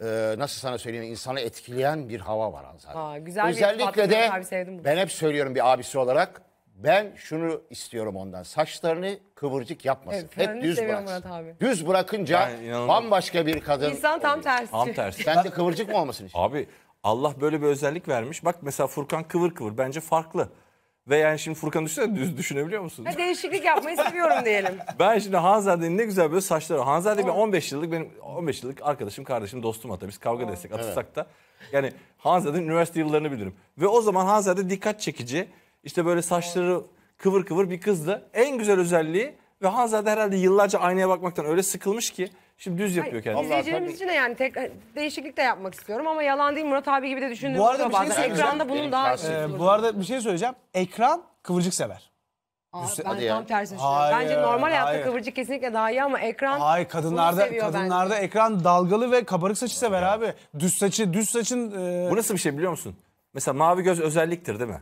e, nasıl sana söyleyeyim insanı etkileyen bir hava var Hanzade. Aa, güzel Özellikle bir de abi, ben hep söylüyorum bir abisi olarak ben şunu istiyorum ondan. Saçlarını kıvırcık yapmasın. Evet, Hep düz bırak. Düz bırakınca Yani inanılmaz. bambaşka bir kadın. İnsan tam tersi. Tam tersi. Sen de kıvırcık mı olmasın işte? Abi Allah böyle bir özellik vermiş. Bak mesela Furkan kıvır kıvır bence farklı. Ve yani şimdi Furkan düşünsene düz düşünebiliyor musun? Ha, değişiklik yapmayı seviyorum diyelim. [LAUGHS] Ben şimdi Hanzade'nin ne güzel böyle saçları. var. Hanzade bir 15 yıllık benim 15 yıllık arkadaşım, kardeşim, dostum hatta biz kavga desek atışsak da yani Hanzade'nin üniversite yıllarını bilirim. Ve o zaman Hanzade dikkat çekici işte böyle saçları kıvır kıvır bir kızdı. En güzel özelliği ve Hanzade herhalde yıllarca aynaya bakmaktan öyle sıkılmış ki şimdi düz yapıyor kendini. İzleyicilerimiz için de yani tek, değişiklik de yapmak istiyorum ama yalan değil Murat abi gibi de düşündüğüm Bu arada bir şey bazen söyleyeceğim. ekranda bunun daha... Ee, bu arada bir şey söyleyeceğim. Ekran kıvırcık sever. Aa, ben Hadi tam tersi. düşünüyorum. Bence normal hayatta hayır. kıvırcık kesinlikle daha iyi ama ekran Ay bunu kadınlarda seviyor kadınlarda bence. ekran dalgalı ve kabarık saçı sever abi. Düz saçı düz saçın e, Bu nasıl bir şey biliyor musun? Mesela mavi göz özelliktir değil mi?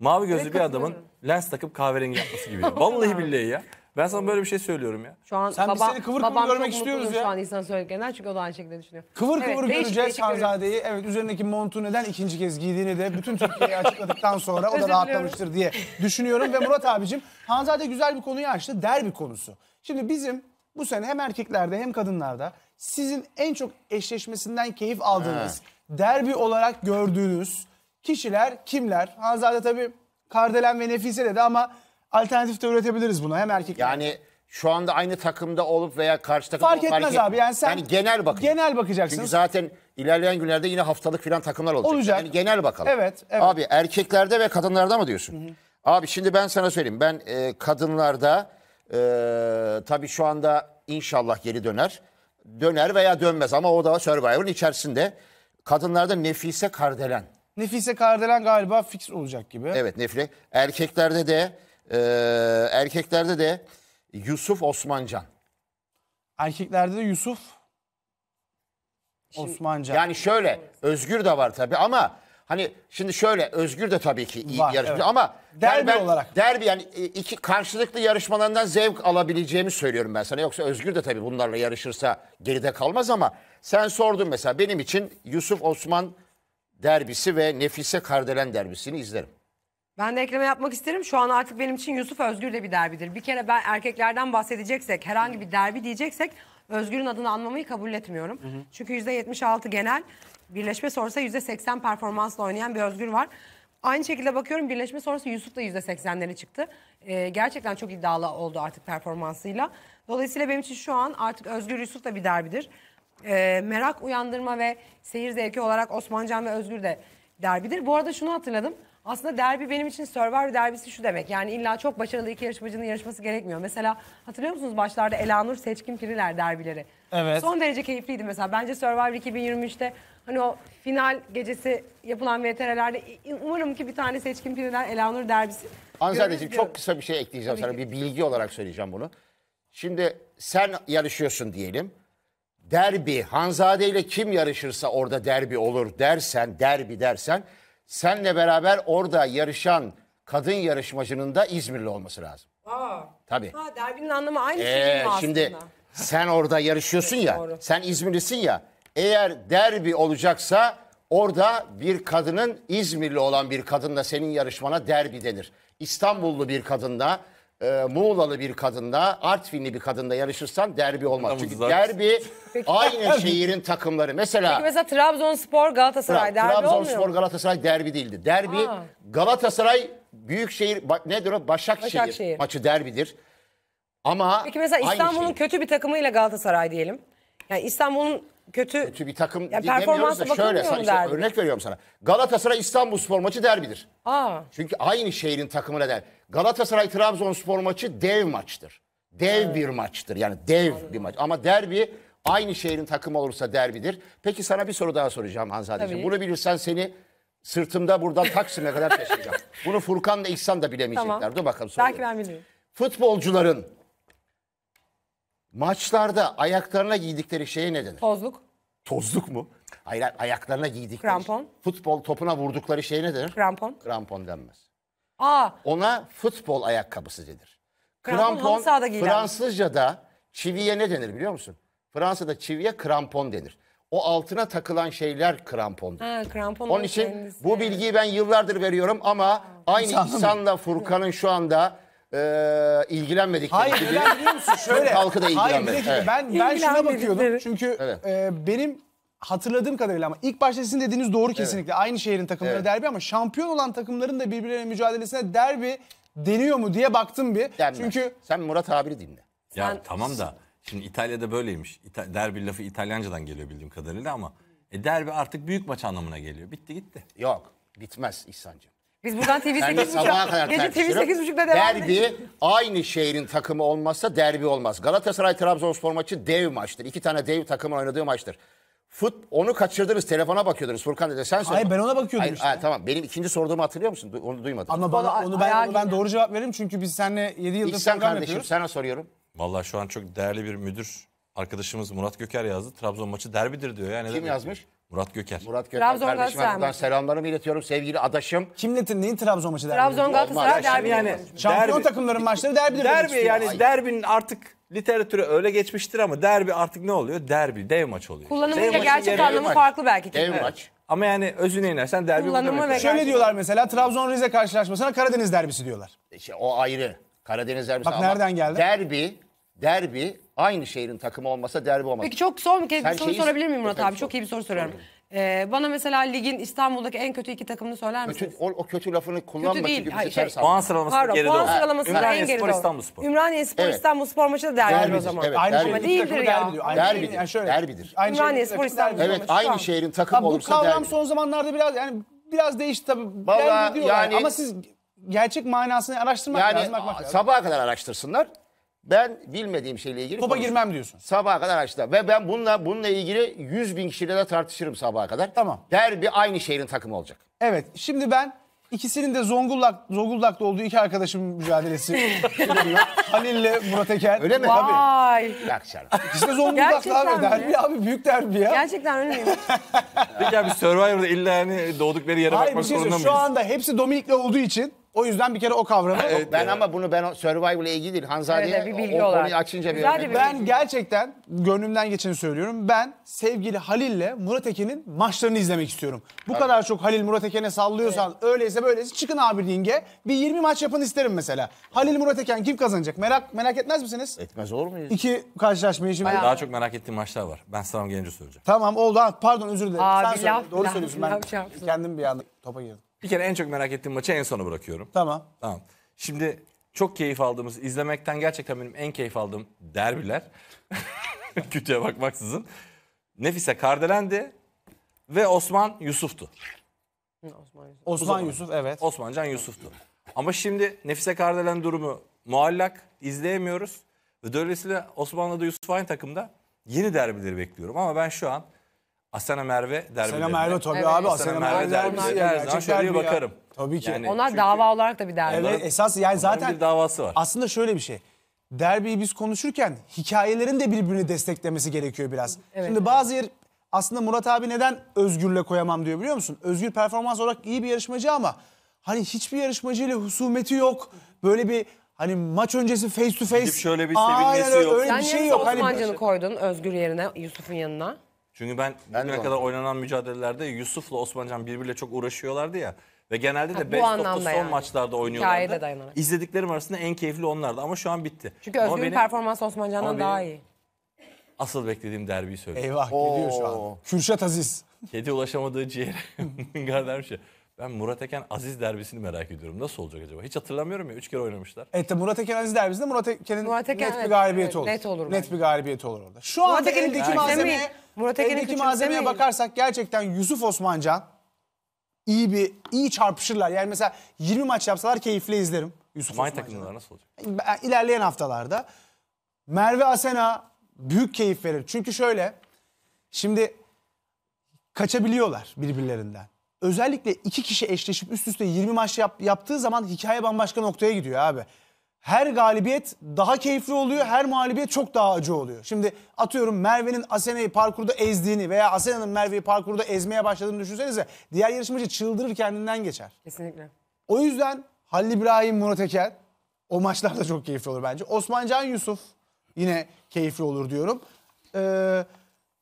Mavi gözlü Evet, bir adamın lens takıp kahverengi yapması gibi. [LAUGHS] Vallahi billahi ya. Ben sana böyle bir şey söylüyorum ya. Şu an Sen biz seni kıvır kıvır görmek istiyoruz ya. Şu an insan söylediklerinden çünkü o da aynı şekilde düşünüyor. Kıvır Evet, kıvır değişik göreceğiz değişik Evet üzerindeki montu neden ikinci kez giydiğini de bütün Türkiye'ye [LAUGHS] açıkladıktan sonra o da Özür rahatlamıştır diye düşünüyorum. Ve Murat abicim Hanzade güzel bir konuyu açtı. Derbi konusu. Şimdi bizim bu sene hem erkeklerde hem kadınlarda sizin en çok eşleşmesinden keyif aldığınız, derbi olarak gördüğünüz kişiler kimler? Hanzade tabii Kardelen ve Nefise dedi ama alternatif de üretebiliriz buna hem erkekler. Yani şu anda aynı takımda olup veya karşı takımda fark etmez abi. Yani sen yani genel bakın. Genel bakacaksın. Çünkü zaten ilerleyen günlerde yine haftalık filan takımlar olacak. Olacak. Yani genel bakalım. Evet, evet. Abi erkeklerde ve kadınlarda mı diyorsun? Hı hı. Abi şimdi ben sana söyleyeyim. Ben e, kadınlarda e, tabii şu anda inşallah geri döner. Döner veya dönmez ama o da Survivor'ın içerisinde. Kadınlarda Nefise Kardelen. Nefise Kardelen galiba fix olacak gibi. Evet Nefile. Erkeklerde de e, erkeklerde de Yusuf Osmancan. Erkeklerde de Yusuf Osmancan. Yani şöyle Özgür de var tabii ama hani şimdi şöyle Özgür de tabii ki iyi Var, yarışmacı evet. ama Derbi ben- olarak. derbi yani iki karşılıklı yarışmalarından zevk alabileceğimi söylüyorum ben sana. Yoksa Özgür de tabii bunlarla yarışırsa geride kalmaz ama sen sordun mesela benim için Yusuf Osman derbisi ve Nefise Kardelen derbisini izlerim. Ben de ekleme yapmak isterim. Şu an artık benim için Yusuf Özgür de bir derbidir. Bir kere ben erkeklerden bahsedeceksek, herhangi bir derbi diyeceksek Özgür'ün adını anmamayı kabul etmiyorum. Hı hı. Çünkü %76 genel, birleşme sonrası %80 performansla oynayan bir Özgür var. Aynı şekilde bakıyorum birleşme sonrası Yusuf da %80'lere çıktı. Ee, gerçekten çok iddialı oldu artık performansıyla. Dolayısıyla benim için şu an artık Özgür Yusuf da bir derbidir e, merak uyandırma ve seyir zevki olarak Osmancan ve Özgür de derbidir. Bu arada şunu hatırladım. Aslında derbi benim için Survivor derbisi şu demek. Yani illa çok başarılı iki yarışmacının yarışması gerekmiyor. Mesela hatırlıyor musunuz başlarda Elanur Seçkin Piriler derbileri. Evet. Son derece keyifliydi mesela. Bence Survivor 2023'te hani o final gecesi yapılan VTR'lerde umarım ki bir tane Seçkin Piriler Elanur derbisi. Hanzadeciğim çok kısa bir şey ekleyeceğim Tabii sana. Ki. Bir bilgi olarak söyleyeceğim bunu. Şimdi sen yarışıyorsun diyelim derbi Hanzade ile kim yarışırsa orada derbi olur dersen, derbi dersen senle beraber orada yarışan kadın yarışmacının da İzmirli olması lazım. Aa. Tabii. Ha, derbinin anlamı aynı ee, şey aslında? Şimdi sen orada yarışıyorsun evet, ya, doğru. sen İzmirlisin ya. Eğer derbi olacaksa orada bir kadının İzmirli olan bir kadınla senin yarışmana derbi denir. İstanbullu bir kadınla e, Muğla'lı bir kadında, Artvinli bir kadında yarışırsan derbi olmaz. Çünkü derbi aynı şehrin takımları. Mesela Peki mesela Trabzonspor Galatasaray derbi olmuyor. Trabzonspor Galatasaray derbi değildi. Derbi Aa. Galatasaray Büyükşehir ba- nedir o Başakşehir, Başakşehir. maçı derbidir. Ama Peki mesela İstanbul'un şehir. kötü bir takımıyla Galatasaray diyelim. Yani İstanbul'un kötü kötü bir takım yani demiyoruz da şöyle sana, işte örnek veriyorum sana. Galatasaray İstanbul Spor maçı derbidir. Aa. Çünkü aynı şehrin takımına der. Galatasaray Trabzon Spor maçı dev maçtır. Dev evet. bir maçtır. Yani dev Anladım. bir maç. Ama derbi aynı şehrin takımı olursa derbidir. Peki sana bir soru daha soracağım Hanzadeciğim. Bunu bilirsen seni sırtımda buradan Taksim'e kadar taşıyacağım. [LAUGHS] Bunu Furkan da İhsan da bilemeyecekler. Tamam. Dur bakalım Belki ben bilirim. Futbolcuların Maçlarda ayaklarına giydikleri şeye ne denir? Tozluk. Tozluk mu? Hayır ayaklarına giydikleri. Krampon. Futbol topuna vurdukları şeye ne denir? Krampon. Krampon denmez. Aa. Ona futbol ayakkabısı denir. Krampon, krampon sahada Fransızca'da çiviye ne denir biliyor musun? Fransa'da çiviye krampon denir. O altına takılan şeyler krampondur. Ha, krampon Onun için kendisi. bu bilgiyi ben yıllardır veriyorum ama aynı İnsanlı İhsan'la Furkan'ın şu anda e, ilgilenmedik. Hayır gibi. neden musun? Şöyle. [LAUGHS] Halkı da ilgilenmedik. dakika Evet. ben, ben şuna bakıyordum. Çünkü Evet. e, benim hatırladığım kadarıyla ama ilk başta sizin dediğiniz doğru kesinlikle. Aynı şehrin takımları Evet. derbi ama şampiyon olan takımların da birbirlerine mücadelesine derbi deniyor mu diye baktım bir. Denmez. Çünkü Sen Murat abini dinle. Ya Sen- tamam da şimdi İtalya'da böyleymiş. İta- derbi lafı İtalyancadan geliyor bildiğim kadarıyla ama e, derbi artık büyük maç anlamına geliyor. Bitti gitti. Yok bitmez İhsan'cığım. Biz buradan TV Yani gece TV tartışırım. 8.30'da devam edeceğiz. Derbi aynı şehrin takımı olmazsa derbi olmaz. Galatasaray Trabzonspor maçı dev maçtır. İki tane dev takımın oynadığı maçtır. Fut onu kaçırdınız. Telefona bakıyordunuz. Furkan dedi sen söyle. Hayır, ben ona bakıyordum işte. Tamam benim ikinci sorduğumu hatırlıyor musun? Du- Onu duymadım. Ama bana, onu ben, onu ben doğru cevap veririm çünkü biz seninle 7 yıldır İhsan program kardeşim sana soruyorum. Vallahi şu an çok değerli bir müdür arkadaşımız Murat Göker yazdı. Trabzon maçı derbidir diyor. Yani Kim yazmış? Murat Göker. Murat Gökhan Trabzon kardeşime Galatasaray buradan selamlarımı iletiyorum sevgili adaşım. Kimle neyin Trabzon maçı derbi? Trabzon Galatasaray derbi yani. Şampiyon Derbi. takımların maçları derbidir. demek Derbi yani Ay. derbinin artık literatürü öyle geçmiştir ama derbi artık ne oluyor? Derbi, dev maç oluyor. Kullanımıyla gerçek anlamı maç. farklı belki. Dev maç. Ama yani özüne inersen derbi Kullanımı demek. Şöyle diyorlar mesela Trabzon Rize karşılaşmasına Karadeniz derbisi diyorlar. İşte o ayrı. Karadeniz derbisi Bak nereden geldi? Derbi derbi aynı şehrin takımı olmasa derbi olmaz. Peki çok son bir kez bir soru şeyi... sorabilir miyim Murat Efendim, abi? Çok iyi bir soru soruyorum. Ee, bana mesela ligin İstanbul'daki en kötü iki takımını söyler kötü, O, o kötü lafını kullanma. kötü gibi bir şey, Puan sıralamasında Pardon, geride puan olan. sıralamasında en geride Spor, Spor. Ümraniye Spor evet. İstanbul Spor maçı da derbidir, derbidir o zaman. Evet, aynı derbidir. Ama değildir ya. Derbidir. derbidir. Yani şöyle, derbidir. Aynı Ümraniye Spor İstanbul Evet aynı şehrin takımı olursa derbidir. Bu kavram son zamanlarda biraz yani biraz değişti tabii. Valla yani. Ama siz gerçek manasını araştırmak yani, lazım. Bakmak sabaha kadar araştırsınlar. Ben bilmediğim şeyle ilgili Topa girmem diyorsun. Sabaha kadar açta. Ve ben bununla bununla ilgili 100 bin kişiyle de tartışırım sabaha kadar. Tamam. Derbi aynı şehrin takımı olacak. Evet. Şimdi ben ikisinin de Zonguldak Zonguldak'ta olduğu iki arkadaşım mücadelesi sürüyor. [LAUGHS] Halil'le Murat Eker. Öyle mi? Tabii. Vay. Bak canım. İkisi Zonguldak'ta Gerçekten abi. Derbi abi büyük derbi ya. Gerçekten öyle miymiş? Peki abi Survivor'da illa hani doğdukları yere Hayır bakmak şey zorunda söyleyeyim. mıyız? Şu anda hepsi Dominik'le olduğu için o yüzden bir kere o kavramı... Evet, ben evet. ama bunu ben ile ilgili değil. Hanzade'ye evet, bir bilgi o, konuyu açınca bir, bir Ben gerçekten gönlümden geçeni söylüyorum. Ben sevgili Halil'le Murat Eken'in maçlarını izlemek istiyorum. Bu evet. kadar çok Halil Murat Eken'e sallıyorsan evet. öyleyse böyleyse çıkın abi ringe. Bir 20 maç yapın isterim mesela. Halil Murat Eken kim kazanacak? Merak merak etmez misiniz? Etmez olur muyuz? İki karşılaşmayı şimdi... Bayağı. Daha çok merak ettiğim maçlar var. Ben sıram gelince söyleyeceğim. Tamam oldu. Pardon özür dilerim. Abi, Sen laf, söyle. Laf, Doğru laf, söylüyorsun. Laf, ben laf, kendim bir anda topa girdim. Bir kere en çok merak ettiğim maçı en sona bırakıyorum. Tamam. Tamam. Şimdi çok keyif aldığımız, izlemekten gerçekten benim en keyif aldığım derbiler. [LAUGHS] Kötüye bakmaksızın. Nefise Kardelendi ve Osman Yusuf'tu. Osman Yusuf. Osman Yusuf evet. Osmancan Yusuf'tu. Ama şimdi Nefise Kardelen durumu muallak, izleyemiyoruz. Ve dolayısıyla Osman'la da Yusuf aynı takımda yeni derbileri bekliyorum. Ama ben şu an Asena Merve derbi. Asena Merve tabii Evet. abi. Asena, Merve derbi. derbisi her zaman şöyle bir bakarım. Tabii ki. Yani Onlar çünkü dava olarak da bir derbi. Evet, esas yani zaten bir davası var. aslında şöyle bir şey. Derbiyi biz konuşurken hikayelerin de birbirini desteklemesi gerekiyor biraz. Evet. Şimdi bazı yer aslında Murat abi neden Özgür'le koyamam diyor biliyor musun? Özgür performans olarak iyi bir yarışmacı ama hani hiçbir yarışmacıyla husumeti yok. Böyle bir hani maç öncesi face to face. Gidip şöyle bir Aynen sevinmesi yok. öyle Sen bir şey yok. Hani, Osmancan'ı koydun Özgür yerine, Yusuf'un yanına. Çünkü ben ben bugüne kadar oynanan mücadelelerde Yusuf'la Osmancan birbiriyle çok uğraşıyorlardı ya. Ve genelde de bu 5 topta son yani. maçlarda oynuyorlardı. İzlediklerim arasında en keyifli onlardı ama şu an bitti. Çünkü ama Özgür'ün benim performansı Osman daha iyi. asıl beklediğim derbiyi söylüyorum. Eyvah geliyor şu an. Kürşat Aziz. Kedi ulaşamadığı ciğere mingar [LAUGHS] dermiş şey. ya. Ben Murat Eken Aziz derbisini merak ediyorum. Nasıl olacak acaba? Hiç hatırlamıyorum ya. Üç kere oynamışlar. Evet de Murat Eken Aziz derbisinde Murat Eken'in Murat Eken, net bir galibiyeti evet, olur. Net olur. Net bir galibiyeti olur orada. Şu Murat anda Eken'in eldeki malzemeye, Murat eldeki malzemeye bakarsak gerçekten Yusuf Osmancan iyi bir iyi çarpışırlar. Yani mesela 20 maç yapsalar keyifle izlerim. Yusuf Osmancan takımlar nasıl olacak? E, ilerleyen haftalarda. Merve Asena büyük keyif verir. Çünkü şöyle şimdi kaçabiliyorlar birbirlerinden özellikle iki kişi eşleşip üst üste 20 maç yap, yaptığı zaman hikaye bambaşka noktaya gidiyor abi. Her galibiyet daha keyifli oluyor, her mağlubiyet çok daha acı oluyor. Şimdi atıyorum Merve'nin Asena'yı parkurda ezdiğini veya Asena'nın Merve'yi parkurda ezmeye başladığını düşünsenize diğer yarışmacı çıldırır kendinden geçer. Kesinlikle. O yüzden Halil İbrahim, Murat Eker o maçlar da çok keyifli olur bence. Osman Can Yusuf yine keyifli olur diyorum. Ee,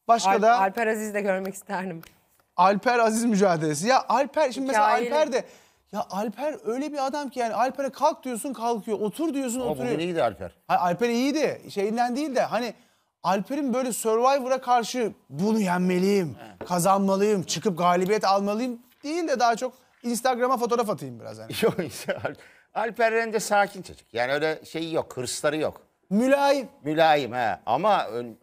başka Al da... Alper Aziz de görmek isterdim. Alper Aziz mücadelesi. Ya Alper şimdi mesela Alper de ya Alper öyle bir adam ki yani Alper'e kalk diyorsun kalkıyor, otur diyorsun Ama oturuyor. bugün iyiydi Alper. Ha, Alper iyiydi. Şeyinden değil de hani Alper'in böyle Survivor'a karşı bunu yenmeliyim, kazanmalıyım, çıkıp galibiyet almalıyım değil de daha çok Instagram'a fotoğraf atayım biraz yani [LAUGHS] Yok işte Al- Alper de sakin çocuk. Yani öyle şey yok, hırsları yok. Mülayim. Mülayim he. Ama ön,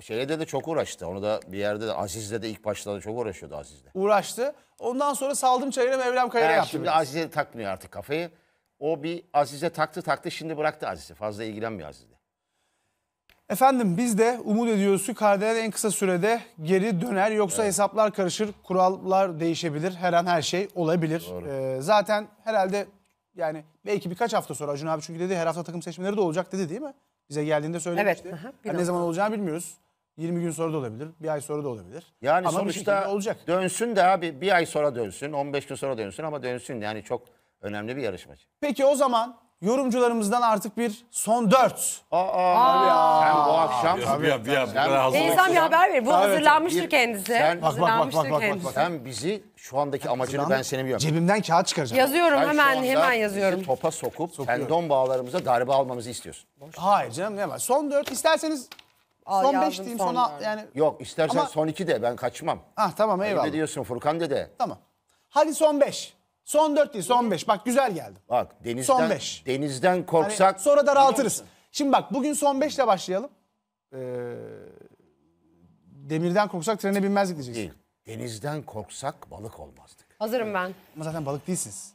şeyde de çok uğraştı. Onu da bir yerde de Aziz'le de ilk başlarda çok uğraşıyordu Aziz'le. Uğraştı. Ondan sonra saldım çayıra Mevlam Kayar'a yaptı. Şimdi biraz. Aziz'e takmıyor artık kafayı. O bir Aziz'e taktı taktı şimdi bıraktı Aziz'i. Fazla ilgilenmiyor Aziz'le. Efendim biz de umut ediyoruz ki Kardeler en kısa sürede geri döner. Yoksa evet. hesaplar karışır, kurallar değişebilir. Her an her şey olabilir. Ee, zaten herhalde yani belki birkaç hafta sonra Acun abi çünkü dedi her hafta takım seçmeleri de olacak dedi değil mi? bize geldiğinde söylemişti. Evet. yani ne zaman olacağını bilmiyoruz. 20 gün sonra da olabilir, bir ay sonra da olabilir. Yani ama sonuçta olacak. dönsün de abi bir ay sonra dönsün, 15 gün sonra dönsün ama dönsün. Yani çok önemli bir yarışmacı. Peki o zaman yorumcularımızdan artık bir son dört. Aa, abi Sen bu akşam Tabii, ya, bir haber verir. Bu hazırlanmıştır bir- kendisi. sen- Bak, bak, bak, bak, bak, kendisi. sen bizi şu andaki amacını ben senin biliyorum. Cebimden kağıt çıkaracağım. Yazıyorum Sen şu hemen anda hemen bizi yazıyorum. topa sokup tendon bağlarımıza darbe almamızı istiyorsun. Hayır canım ne var? Son dört isterseniz Al son beş yazdım diyeyim son sona yani. Yok istersen Ama- son iki de ben kaçmam. Ah tamam Ne diyorsun Furkan dede? Tamam. Hadi son beş. Son 4 değil son 5. Bak güzel geldi. Bak denizden, Son beş. denizden hani korksak Hani sonra daraltırız. Şimdi bak bugün son 5 ile başlayalım. Ee, demirden korksak trene binmezdik diyeceksin. değil. Denizden korksak balık olmazdık. Hazırım ben. Ama zaten balık değilsiniz.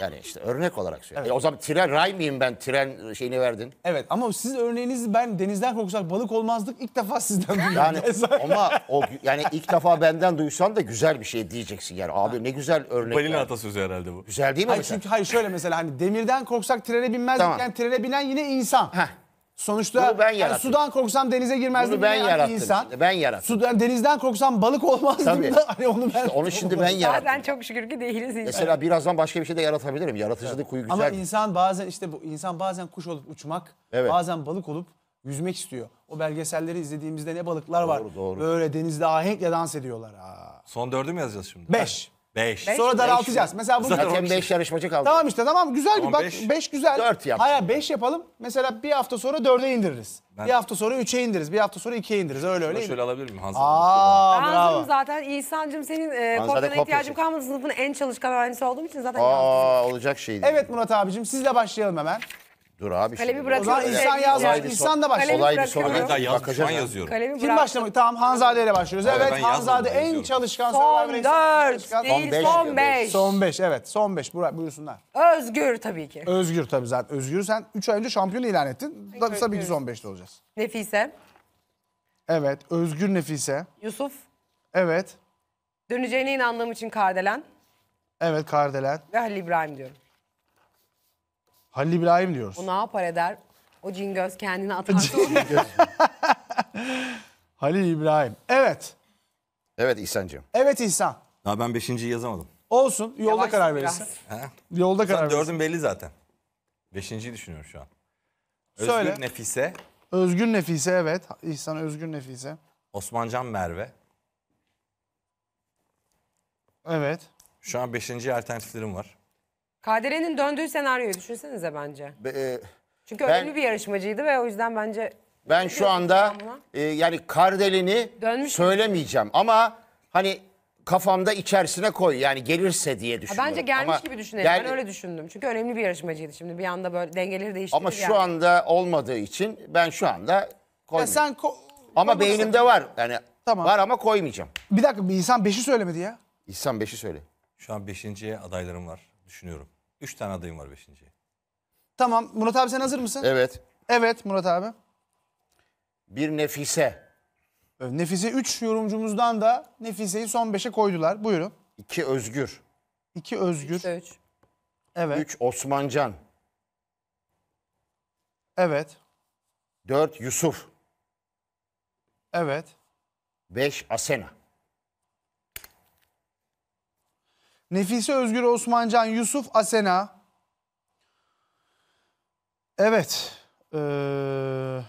Yani işte örnek olarak söylüyorum. E, o zaman tren ray mıyım ben tren şeyini verdin? Evet ama siz örneğiniz ben denizden korksak balık olmazdık ilk defa sizden duydum. Yani [LAUGHS] ama o yani ilk defa benden duysan da güzel bir şey diyeceksin yani. Abi ne güzel örnek. Balina verdin. atasözü herhalde bu. Güzel değil mi? Hayır çünkü hayır şöyle mesela hani demirden korksak trene binmezdik Tamam. yani trene binen yine insan. Heh. Sonuçta Bunu ben yani sudan korksam denize girmezdim. Bunu ben yarattım. Insan. şimdi, Ben yarattım. Sudan denizden korksam balık olmazdım Tabii. da [LAUGHS] hani onu ben. İşte onu şimdi ben yarattım. Zaten çok şükür ki değiliz insan. Mesela birazdan başka bir şey de yaratabilirim. Yaratıcılık huyu Ama güzel. insan bazen işte bu insan bazen kuş olup uçmak, Evet. bazen balık olup yüzmek istiyor. O belgeselleri izlediğimizde ne balıklar var. Doğru, doğru. Böyle denizde ahenkle dans ediyorlar. Aa. Son dördü mü yazacağız şimdi? Beş. 5. Sonra daraltacağız. Mesela bu Zaten 5 yarışmacı kaldı. Tamam işte tamam güzel bir bak 5 güzel. Dört yap. Hayır 5 yapalım. Mesela bir hafta sonra 4'e indiririz. Bir hafta sonra 3'e indiririz. Bir hafta sonra 2'ye indiririz. Öyle öyle. Şöyle alabilir miyim? Hazır. Aa bravo. zaten. İhsan'cığım senin e, kopyana ihtiyacım kalmadı. Sınıfın en çalışkan öğrencisi olduğum için zaten Aa olacak şey değil. Evet Murat abicim sizle başlayalım hemen. Dur abi. Kalemi bırakıyorum. zaman insan yazmış. Olay bir insan da başlıyor. Kalemi bırakıyorum. Ben daha değil. yazdım, yazıyorum. Kalemi Kim başlamak? Tamam Hanzade ile başlıyoruz. Evet, ben Hanzade en yazıyorum. çalışkan Son dört son beş son beş. Son 5 evet. Son beş 5 buyursunlar. Özgür tabii ki. Özgür tabii zaten. Özgür sen 3 ay önce şampiyon ilan ettin. Da- tabii ki son beşte olacağız. Nefise, Evet. Özgür Nefise. Yusuf, Evet. döneceğine inandığım için Kardelen Evet Kardelen. ve Halil İbrahim diyorum. Halil İbrahim diyoruz. O ne yapar eder? O cingöz kendini [LAUGHS] atarsa [LAUGHS] Halil İbrahim. Evet. Evet İhsan'cığım. Evet İhsan. Daha ben beşinciyi yazamadım. Olsun. Yolda Yavaş karar biraz. verirsin. He? [LAUGHS] Yolda karar verirsin. Dördün belli zaten. Beşinciyi düşünüyorum şu an. Özgür Söyle. Nefise, Özgün Nefise evet. İhsan Özgün Nefise. Osmancan Merve. Evet. Şu an beşinci alternatiflerim var. Kadere'nin döndüğü senaryoyu düşünsenize bence. Be, e, Çünkü ben, önemli bir yarışmacıydı ve o yüzden bence... Ben şu anda e, yani Kardelen'i söylemeyeceğim mi? ama hani kafamda içerisine koy yani gelirse diye düşünüyorum. Bence gelmiş ama gibi düşünelim gel... ben öyle düşündüm çünkü önemli bir yarışmacıydı şimdi bir anda böyle dengeleri değişti. Ama şu yani. anda olmadığı için ben şu anda koymuyorum. Ya sen ko ama koymuşsun. beynimde var yani tamam. var ama koymayacağım. Bir dakika bir insan 5'i söylemedi ya. İhsan 5'i söyle. Şu an 5. adaylarım var düşünüyorum. Üç tane adayım var beşinciye. Tamam Murat abi sen hazır mısın? Evet. Evet Murat abi. Bir Nefise. Nefise 3 yorumcumuzdan da Nefise'yi son 5'e koydular. Buyurun. iki Özgür. 2 Özgür. Üç. Evet. Üç Osmancan. Evet. Dört Yusuf. Evet. Beş Asena. Nefise Özgür Osmancan, Yusuf Asena. Evet. Ee,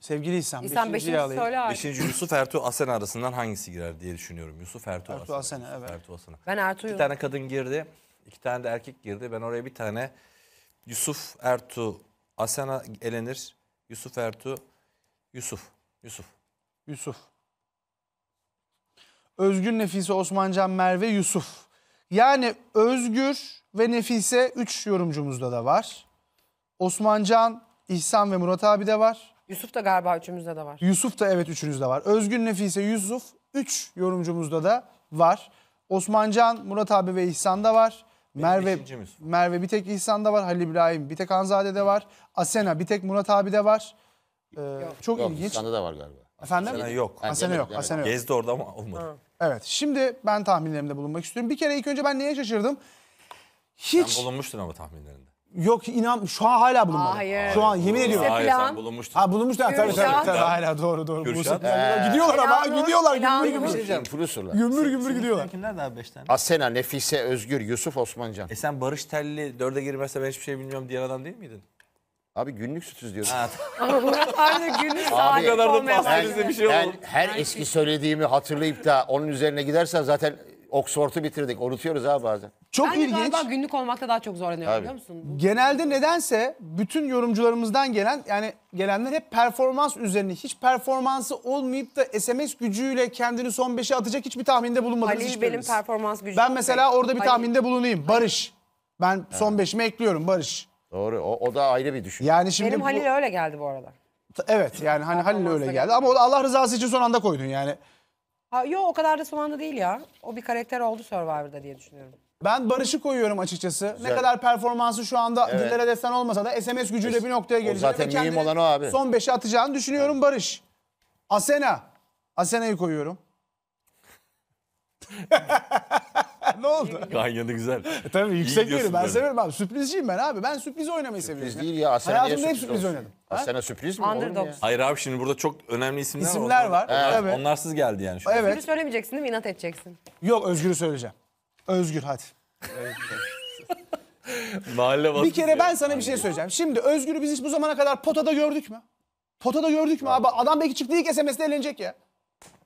sevgili İhsan. İhsan beşinciyi beşinci söyle abi. Beşinci Yusuf Ertuğ Asena arasından hangisi girer diye düşünüyorum. Yusuf Ertuğ, Ertuğ Asena, Yusuf evet. Ertuğ Asena. Ben Ertuğ. İki tane kadın girdi. iki tane de erkek girdi. Ben oraya bir tane Yusuf Ertuğ Asena elenir. Yusuf Ertuğ Yusuf. Yusuf. Yusuf. Özgün Nefise Osmancan, Merve Yusuf. Yani Özgür ve Nefise 3 yorumcumuzda da var. Osmancan, İhsan ve Murat abi de var. Yusuf da galiba üçümüzde de var. Yusuf da evet üçünüzde var. Özgün, Nefise, Yusuf 3 yorumcumuzda da var. Osmancan, Murat abi ve İhsan da var. Merve Merve bir tek İhsan da var. Halil İbrahim bir tek Anzade de var. Asena bir tek Murat abi de var. Ee, çok Yok, ilginç. İhsan'da da var galiba. Efendim? Asena yok. Asena yok. Asena yok. Gezdi orada ama olmadı. Evet şimdi ben tahminlerimde bulunmak istiyorum. Bir kere ilk önce ben neye şaşırdım? Hiç Sen bulunmuştun ama tahminlerinde. yok inan şu an hala bulunmadı. Hayır. Şu an yemin ediyorum. Hayır sen Plan. bulunmuştun. Ha bulunmuşlar tabii tabii. tabii. Hala doğru doğru. Gürşah. Bulunmuşlar. Ee, gidiyorlar ama gidiyorlar gümbür inanılmaz. Şey gümbür. Diyeceğim Frusur'la. Gümbür gümbür gidiyorlar. Kimler daha 5 tane? Asena, Nefise, Özgür, Yusuf, Osmancan. E sen Barış Telli dörde girmezse ben hiçbir şey bilmiyorum diyen adam değil miydin? Abi günlük sütüz diyorsun. [LAUGHS] Aynı günlük saat Bu kadar da olmaya bir şey Ben olmadı. her eski söylediğimi hatırlayıp da onun üzerine gidersen zaten Oxford'u bitirdik. Unutuyoruz abi bazen. Çok Ben de ilginç. galiba günlük olmakta daha çok zorlanıyorum biliyor musun? Genelde nedense bütün yorumcularımızdan gelen yani gelenler hep performans üzerine hiç performansı olmayıp da SMS gücüyle kendini son 5'e atacak hiçbir tahminde bulunmadınız Halil benim performans gücüm. Ben mesela orada bir Halil- tahminde bulunayım. Barış. Ben son 5'ime ekliyorum Barış. Doğru. O, o da ayrı bir düşünce. Yani şimdi Benim bu- Halil öyle geldi bu aralar. Evet yani hani Halil öyle geldi ama Allah rızası için son anda koydun yani. Ha, yo o kadar da son anda değil ya. O bir karakter oldu Survivor'da diye düşünüyorum. Ben Barış'ı koyuyorum açıkçası. Ne kadar performansı şu anda dillere destan olmasa da SMS gücüyle bir noktaya gelecek. zaten ve mühim olan o abi. Son 5'e atacağını düşünüyorum Barış. Asena. Asena'yı koyuyorum. [LAUGHS] [LAUGHS] ne oldu? Kanya'da güzel. E, tabii yüksek yeri. Ben severim abi. Sürprizciyim ben abi. Ben sürpriz oynamayı seviyorum. Sürpriz değil ya. Asena Hayatımda hep sürpriz olsun. oynadım. Asena sürpriz mi? Underdog. Hayır abi şimdi burada çok önemli isimler, İsimler var. Onlar, var. evet. Onlarsız geldi yani. Şu evet. Özgür'ü söylemeyeceksin değil mi? İnat edeceksin. Yok Özgür'ü söyleyeceğim. Özgür hadi. [LAUGHS] Mahalle bir kere ben sana bir şey söyleyeceğim. Şimdi Özgür'ü biz hiç bu zamana kadar potada gördük mü? Potada gördük mü abi? Adam belki çıktı ilk SMS'de eğlenecek ya.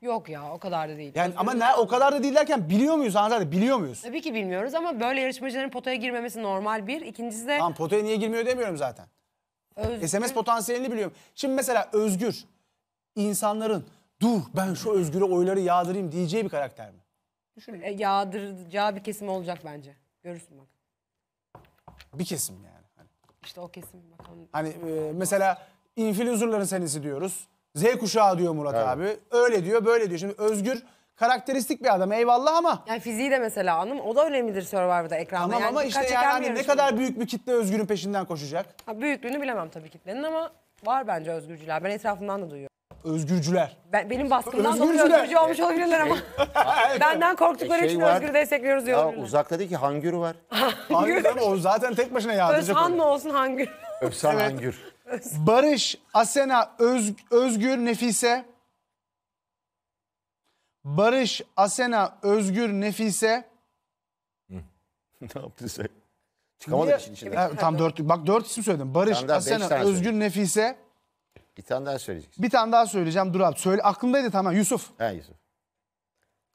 Yok ya o kadar da değil. Yani ama ne o kadar da değil derken biliyor muyuz hanımefendi? Biliyor muyuz? Tabii ki bilmiyoruz ama böyle yarışmacıların potaya girmemesi normal bir. İkincisi de Tamam potaya niye girmiyor demiyorum zaten. Özgür. SMS potansiyelini biliyorum. Şimdi mesela Özgür insanların dur ben şu Özgür'e oyları yağdırayım diyeceği bir karakter mi? e, yağdıracağı bir kesim olacak bence. Görürsün bak. Bir kesim yani. Hani işte o kesim bakalım. hani, e, mesela influencerların senesi diyoruz. Z kuşağı diyor Murat Evet. abi. Öyle diyor, böyle diyor. Şimdi Özgür karakteristik bir adam eyvallah ama Yani fiziği de mesela anım. O da önemlidir Survivor'da ekranda. tamam ama dikkat işte yani hani ne yarışma. kadar büyük bir kitle Özgür'ün peşinden koşacak? Ha, büyüklüğünü bilemem tabii kitlenin ama var bence özgürcüler. Ben etrafımdan da duyuyorum. Özgürcüler. Ben, benim baskımdan dolayı özgürcü olmuş olabilirler ama. [LAUGHS] [LAUGHS] Benden korktukları e, Şey için var. özgürü destekliyoruz Ya uzakta değil ki hangür var. [LAUGHS] Hayır, o zaten tek başına yağdıracak. Özhan onu. mı olsun hangür? Öpsen hangür. Barış, Asena, Öz, Özgür, Nefise. Barış, Asena, Özgür, Nefise. [LAUGHS] ne yaptıysa. Çıkamadık işin içinden. Ha, tam dört. Bak dört isim söyledim. Barış, daha Asena, Özgür, Nefise. Bir tane daha söyleyeceksin. Bir tane daha söyleyeceğim. Dur abi. Söyle. Aklımdaydı tamam. Yusuf. Ha Yusuf.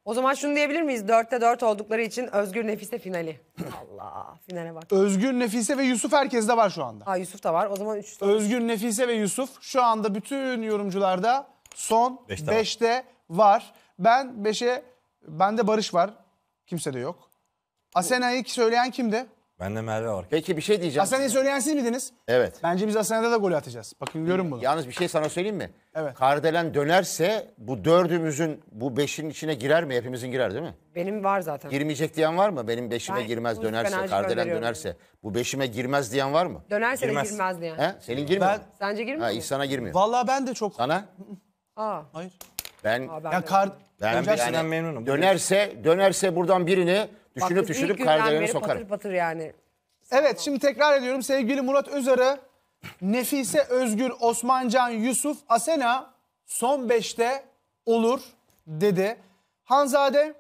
O zaman şunu diyebilir miyiz? Dörtte dört oldukları için Özgür Nefise finali. [LAUGHS] Allah finale bak. Özgür Nefise ve Yusuf herkes de var şu anda. Ha Yusuf da var. O zaman üç. Özgür Nefise ve Yusuf şu anda bütün yorumcularda son Beşte var. var. Ben beşe bende Barış var. Kimse de yok. Asena'yı söyleyen kimdi? Ben de Merve var. Peki bir şey diyeceğim. Hasan'ı söyleyen siz miydiniz? Evet. Bence biz Hasan'a de gol atacağız. Bakın görün bunu. Yalnız bir şey sana söyleyeyim mi? Evet. Kardelen dönerse bu dördümüzün bu beşin içine girer mi? Hepimizin girer değil mi? Benim var zaten. Girmeyecek diyen var mı? Benim beşime Ben girmez pozitif dönerse, enerji Kardelen dönerse. Bu beşime girmez diyen var mı? Dönerse Girmez. de girmez yani. He? Senin girmiyor. Ben- Sence girmiyor Ha, mu? sana girmiyor. Vallahi ben de çok... Sana? Aa. Hayır. Ben Aa, ben Ya kar... Ben Ben, Olacaksın yani, memnunum. Dönerse, dönerse buradan birini Düşünüp Bak, düşünüp kardelerini sokarım. Patır patır yani. Evet şimdi tekrar ediyorum sevgili Murat Özarı, Nefise Özgür, Osmancan, Yusuf, Asena son 5'te olur dedi. Hanzade,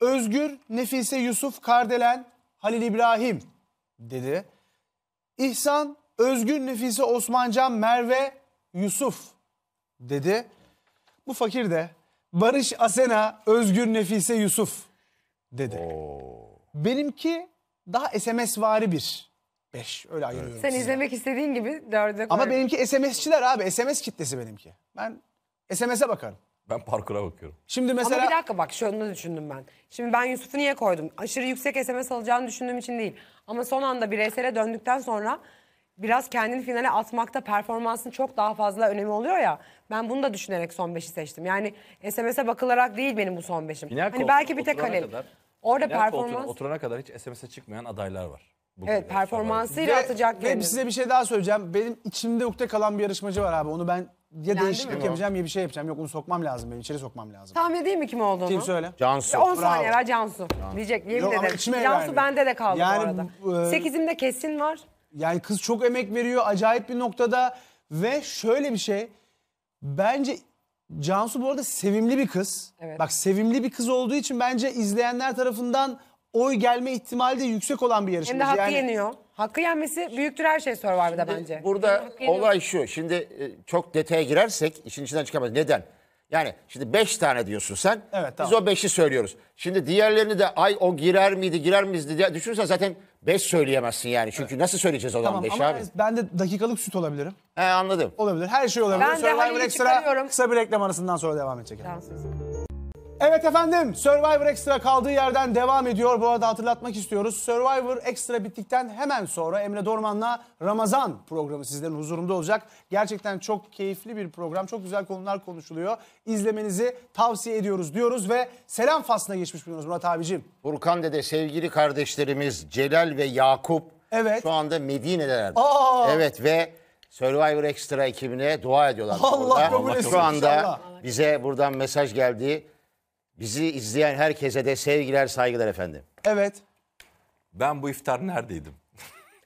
Özgür, Nefise, Yusuf, Kardelen, Halil İbrahim dedi. İhsan, Özgür, Nefise, Osmancan, Merve, Yusuf dedi. Bu fakir de Barış, Asena, Özgür, Nefise, Yusuf dedi. Oo. Benimki daha SMS vari bir 5 öyle ayırıyorum. Sen size. izlemek istediğin gibi dörde koy. Ama benimki SMS'çiler abi SMS kitlesi benimki. Ben SMS'e bakarım. Ben parkura bakıyorum. Şimdi mesela... Ama bir dakika bak şunu düşündüm ben. Şimdi ben Yusuf'u niye koydum? Aşırı yüksek SMS alacağını düşündüğüm için değil. Ama son anda bireysele döndükten sonra biraz kendini finale atmakta performansın çok daha fazla önemi oluyor ya. Ben bunu da düşünerek son 5'i seçtim. Yani SMS'e bakılarak değil benim bu son 5'im. hani koltuğu belki bir tek Halil. kadar- Orada final koltuğuna performans oturana kadar hiç SMS'e çıkmayan adaylar var. Bugün evet performansıyla atacak Ve size bir şey daha söyleyeceğim. Benim içimde ukde kalan bir yarışmacı var abi. Onu ben ya mi? değişiklik yapacağım ya bir şey yapacağım. Yok onu sokmam lazım benim. içeri sokmam lazım. Tahmin edeyim mi kim olduğunu? Kim söyle? Cansu. 10 saniye Bravo. ver Cansu. Diyecek yemin Yok ederim. Cansu verdi. bende de kaldı bu Yani arada. bu, e, Sekizimde kesin var. Yani kız çok emek veriyor acayip bir noktada ve şöyle bir şey bence Cansu bu arada sevimli bir kız. Evet. Bak sevimli bir kız olduğu için bence izleyenler tarafından oy gelme ihtimali de yüksek olan bir yarışmacı. Hem de hakkı yani... yeniyor. Hakkı yenmesi büyüktür her şey Survivor'da bence. Burada olay şu. Şimdi e, çok detaya girersek işin içinden çıkamaz. Neden? Yani şimdi 5 tane diyorsun sen. Evet, tamam. Biz o 5'i söylüyoruz. Şimdi diğerlerini de ay o girer miydi girer miydi diye düşünürsen zaten 5 söyleyemezsin yani. Çünkü evet. nasıl söyleyeceğiz o zaman 5 tamam, abi? Ben de dakikalık süt olabilirim. He anladım. Olabilir. Her şey olabilir. Ben Survivor de hani Extra çıkarıyorum. kısa bir reklam arasından sonra devam edecek. Tamam. Evet efendim Survivor Extra kaldığı yerden devam ediyor. Bu arada hatırlatmak istiyoruz. Survivor Extra bittikten hemen sonra Emre Dorman'la Ramazan programı sizlerin huzurunda olacak. Gerçekten çok keyifli bir program. Çok güzel konular konuşuluyor. İzlemenizi tavsiye ediyoruz diyoruz ve selam faslına geçmiş bulunuyoruz Murat abicim. Burkan Dede sevgili kardeşlerimiz Celal ve Yakup Evet. şu anda Medine'deler. Aa! Evet ve Survivor Extra ekibine dua ediyorlar. Allah kabul etsin Şu anda inşallah. bize buradan mesaj geldi. Bizi izleyen herkese de sevgiler, saygılar efendim. Evet. Ben bu iftar neredeydim?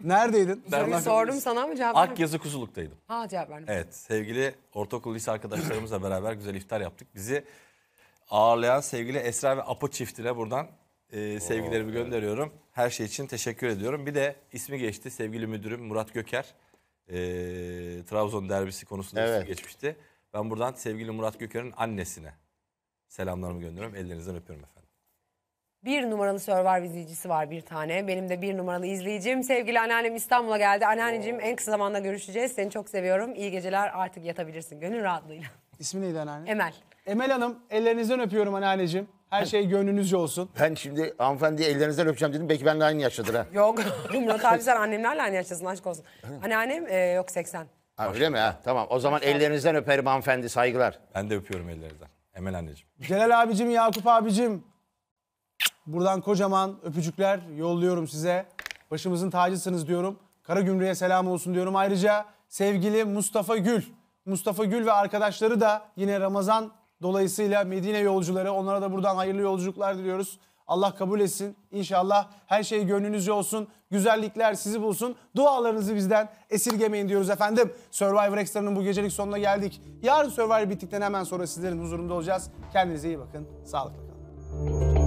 Neredeydin? Soruyu Dernek- sordum sana mı cevap vermedin. Akyazı Kuzuluk'taydım. Ha cevap verdim. Evet sevgili ortaokul lise arkadaşlarımızla beraber güzel iftar yaptık. Bizi ağırlayan sevgili Esra ve Apo çiftine buradan e, sevgilerimi oh, gönderiyorum. Her şey için teşekkür ediyorum. Bir de ismi geçti sevgili müdürüm Murat Göker. E, Trabzon derbisi konusunda ismi geçmişti. Ben buradan sevgili Murat Göker'in annesine selamlarımı gönderiyorum. Ellerinizden öpüyorum efendim. Bir numaralı Survivor izleyicisi var bir tane. Benim de bir numaralı izleyicim. Sevgili anneannem İstanbul'a geldi. Anneanneciğim en kısa zamanda görüşeceğiz. Seni çok seviyorum. İyi geceler. Artık yatabilirsin gönül rahatlığıyla. İsmi neydi anneanne? Emel. Emel Hanım ellerinizden öpüyorum anneanneciğim. Her şey gönlünüzce olsun. Ben şimdi hanımefendi ellerinizden öpeceğim dedim. Belki benimle aynı yaşlıdır ha. Yok [LAUGHS] Murat abi sen annemlerle aynı yaşasın aşk olsun. Anneannem e, yok 80. ha öyle mi ha? Tamam. O zaman ellerinizden öperim hanımefendi. Saygılar. Ben de öpüyorum ellerinizden. Emel anneciğim. Celal abicim, Yakup abicim. Buradan kocaman öpücükler yolluyorum size. Başımızın tacısınız diyorum. Kara Gümrüğe selam olsun diyorum. Ayrıca sevgili Mustafa Gül. Mustafa Gül ve arkadaşları da yine Ramazan dolayısıyla Medine yolcuları. Onlara da buradan hayırlı yolculuklar diliyoruz. Allah kabul etsin. İnşallah her şey gönlünüzce olsun güzellikler sizi bulsun. Dualarınızı bizden esirgemeyin diyoruz efendim. Survivor Extra'nın bu gecelik sonuna geldik. Yarın Survivor bittikten hemen sonra sizlerin huzurunda olacağız. Kendinize iyi bakın. Sağlıkla kalın.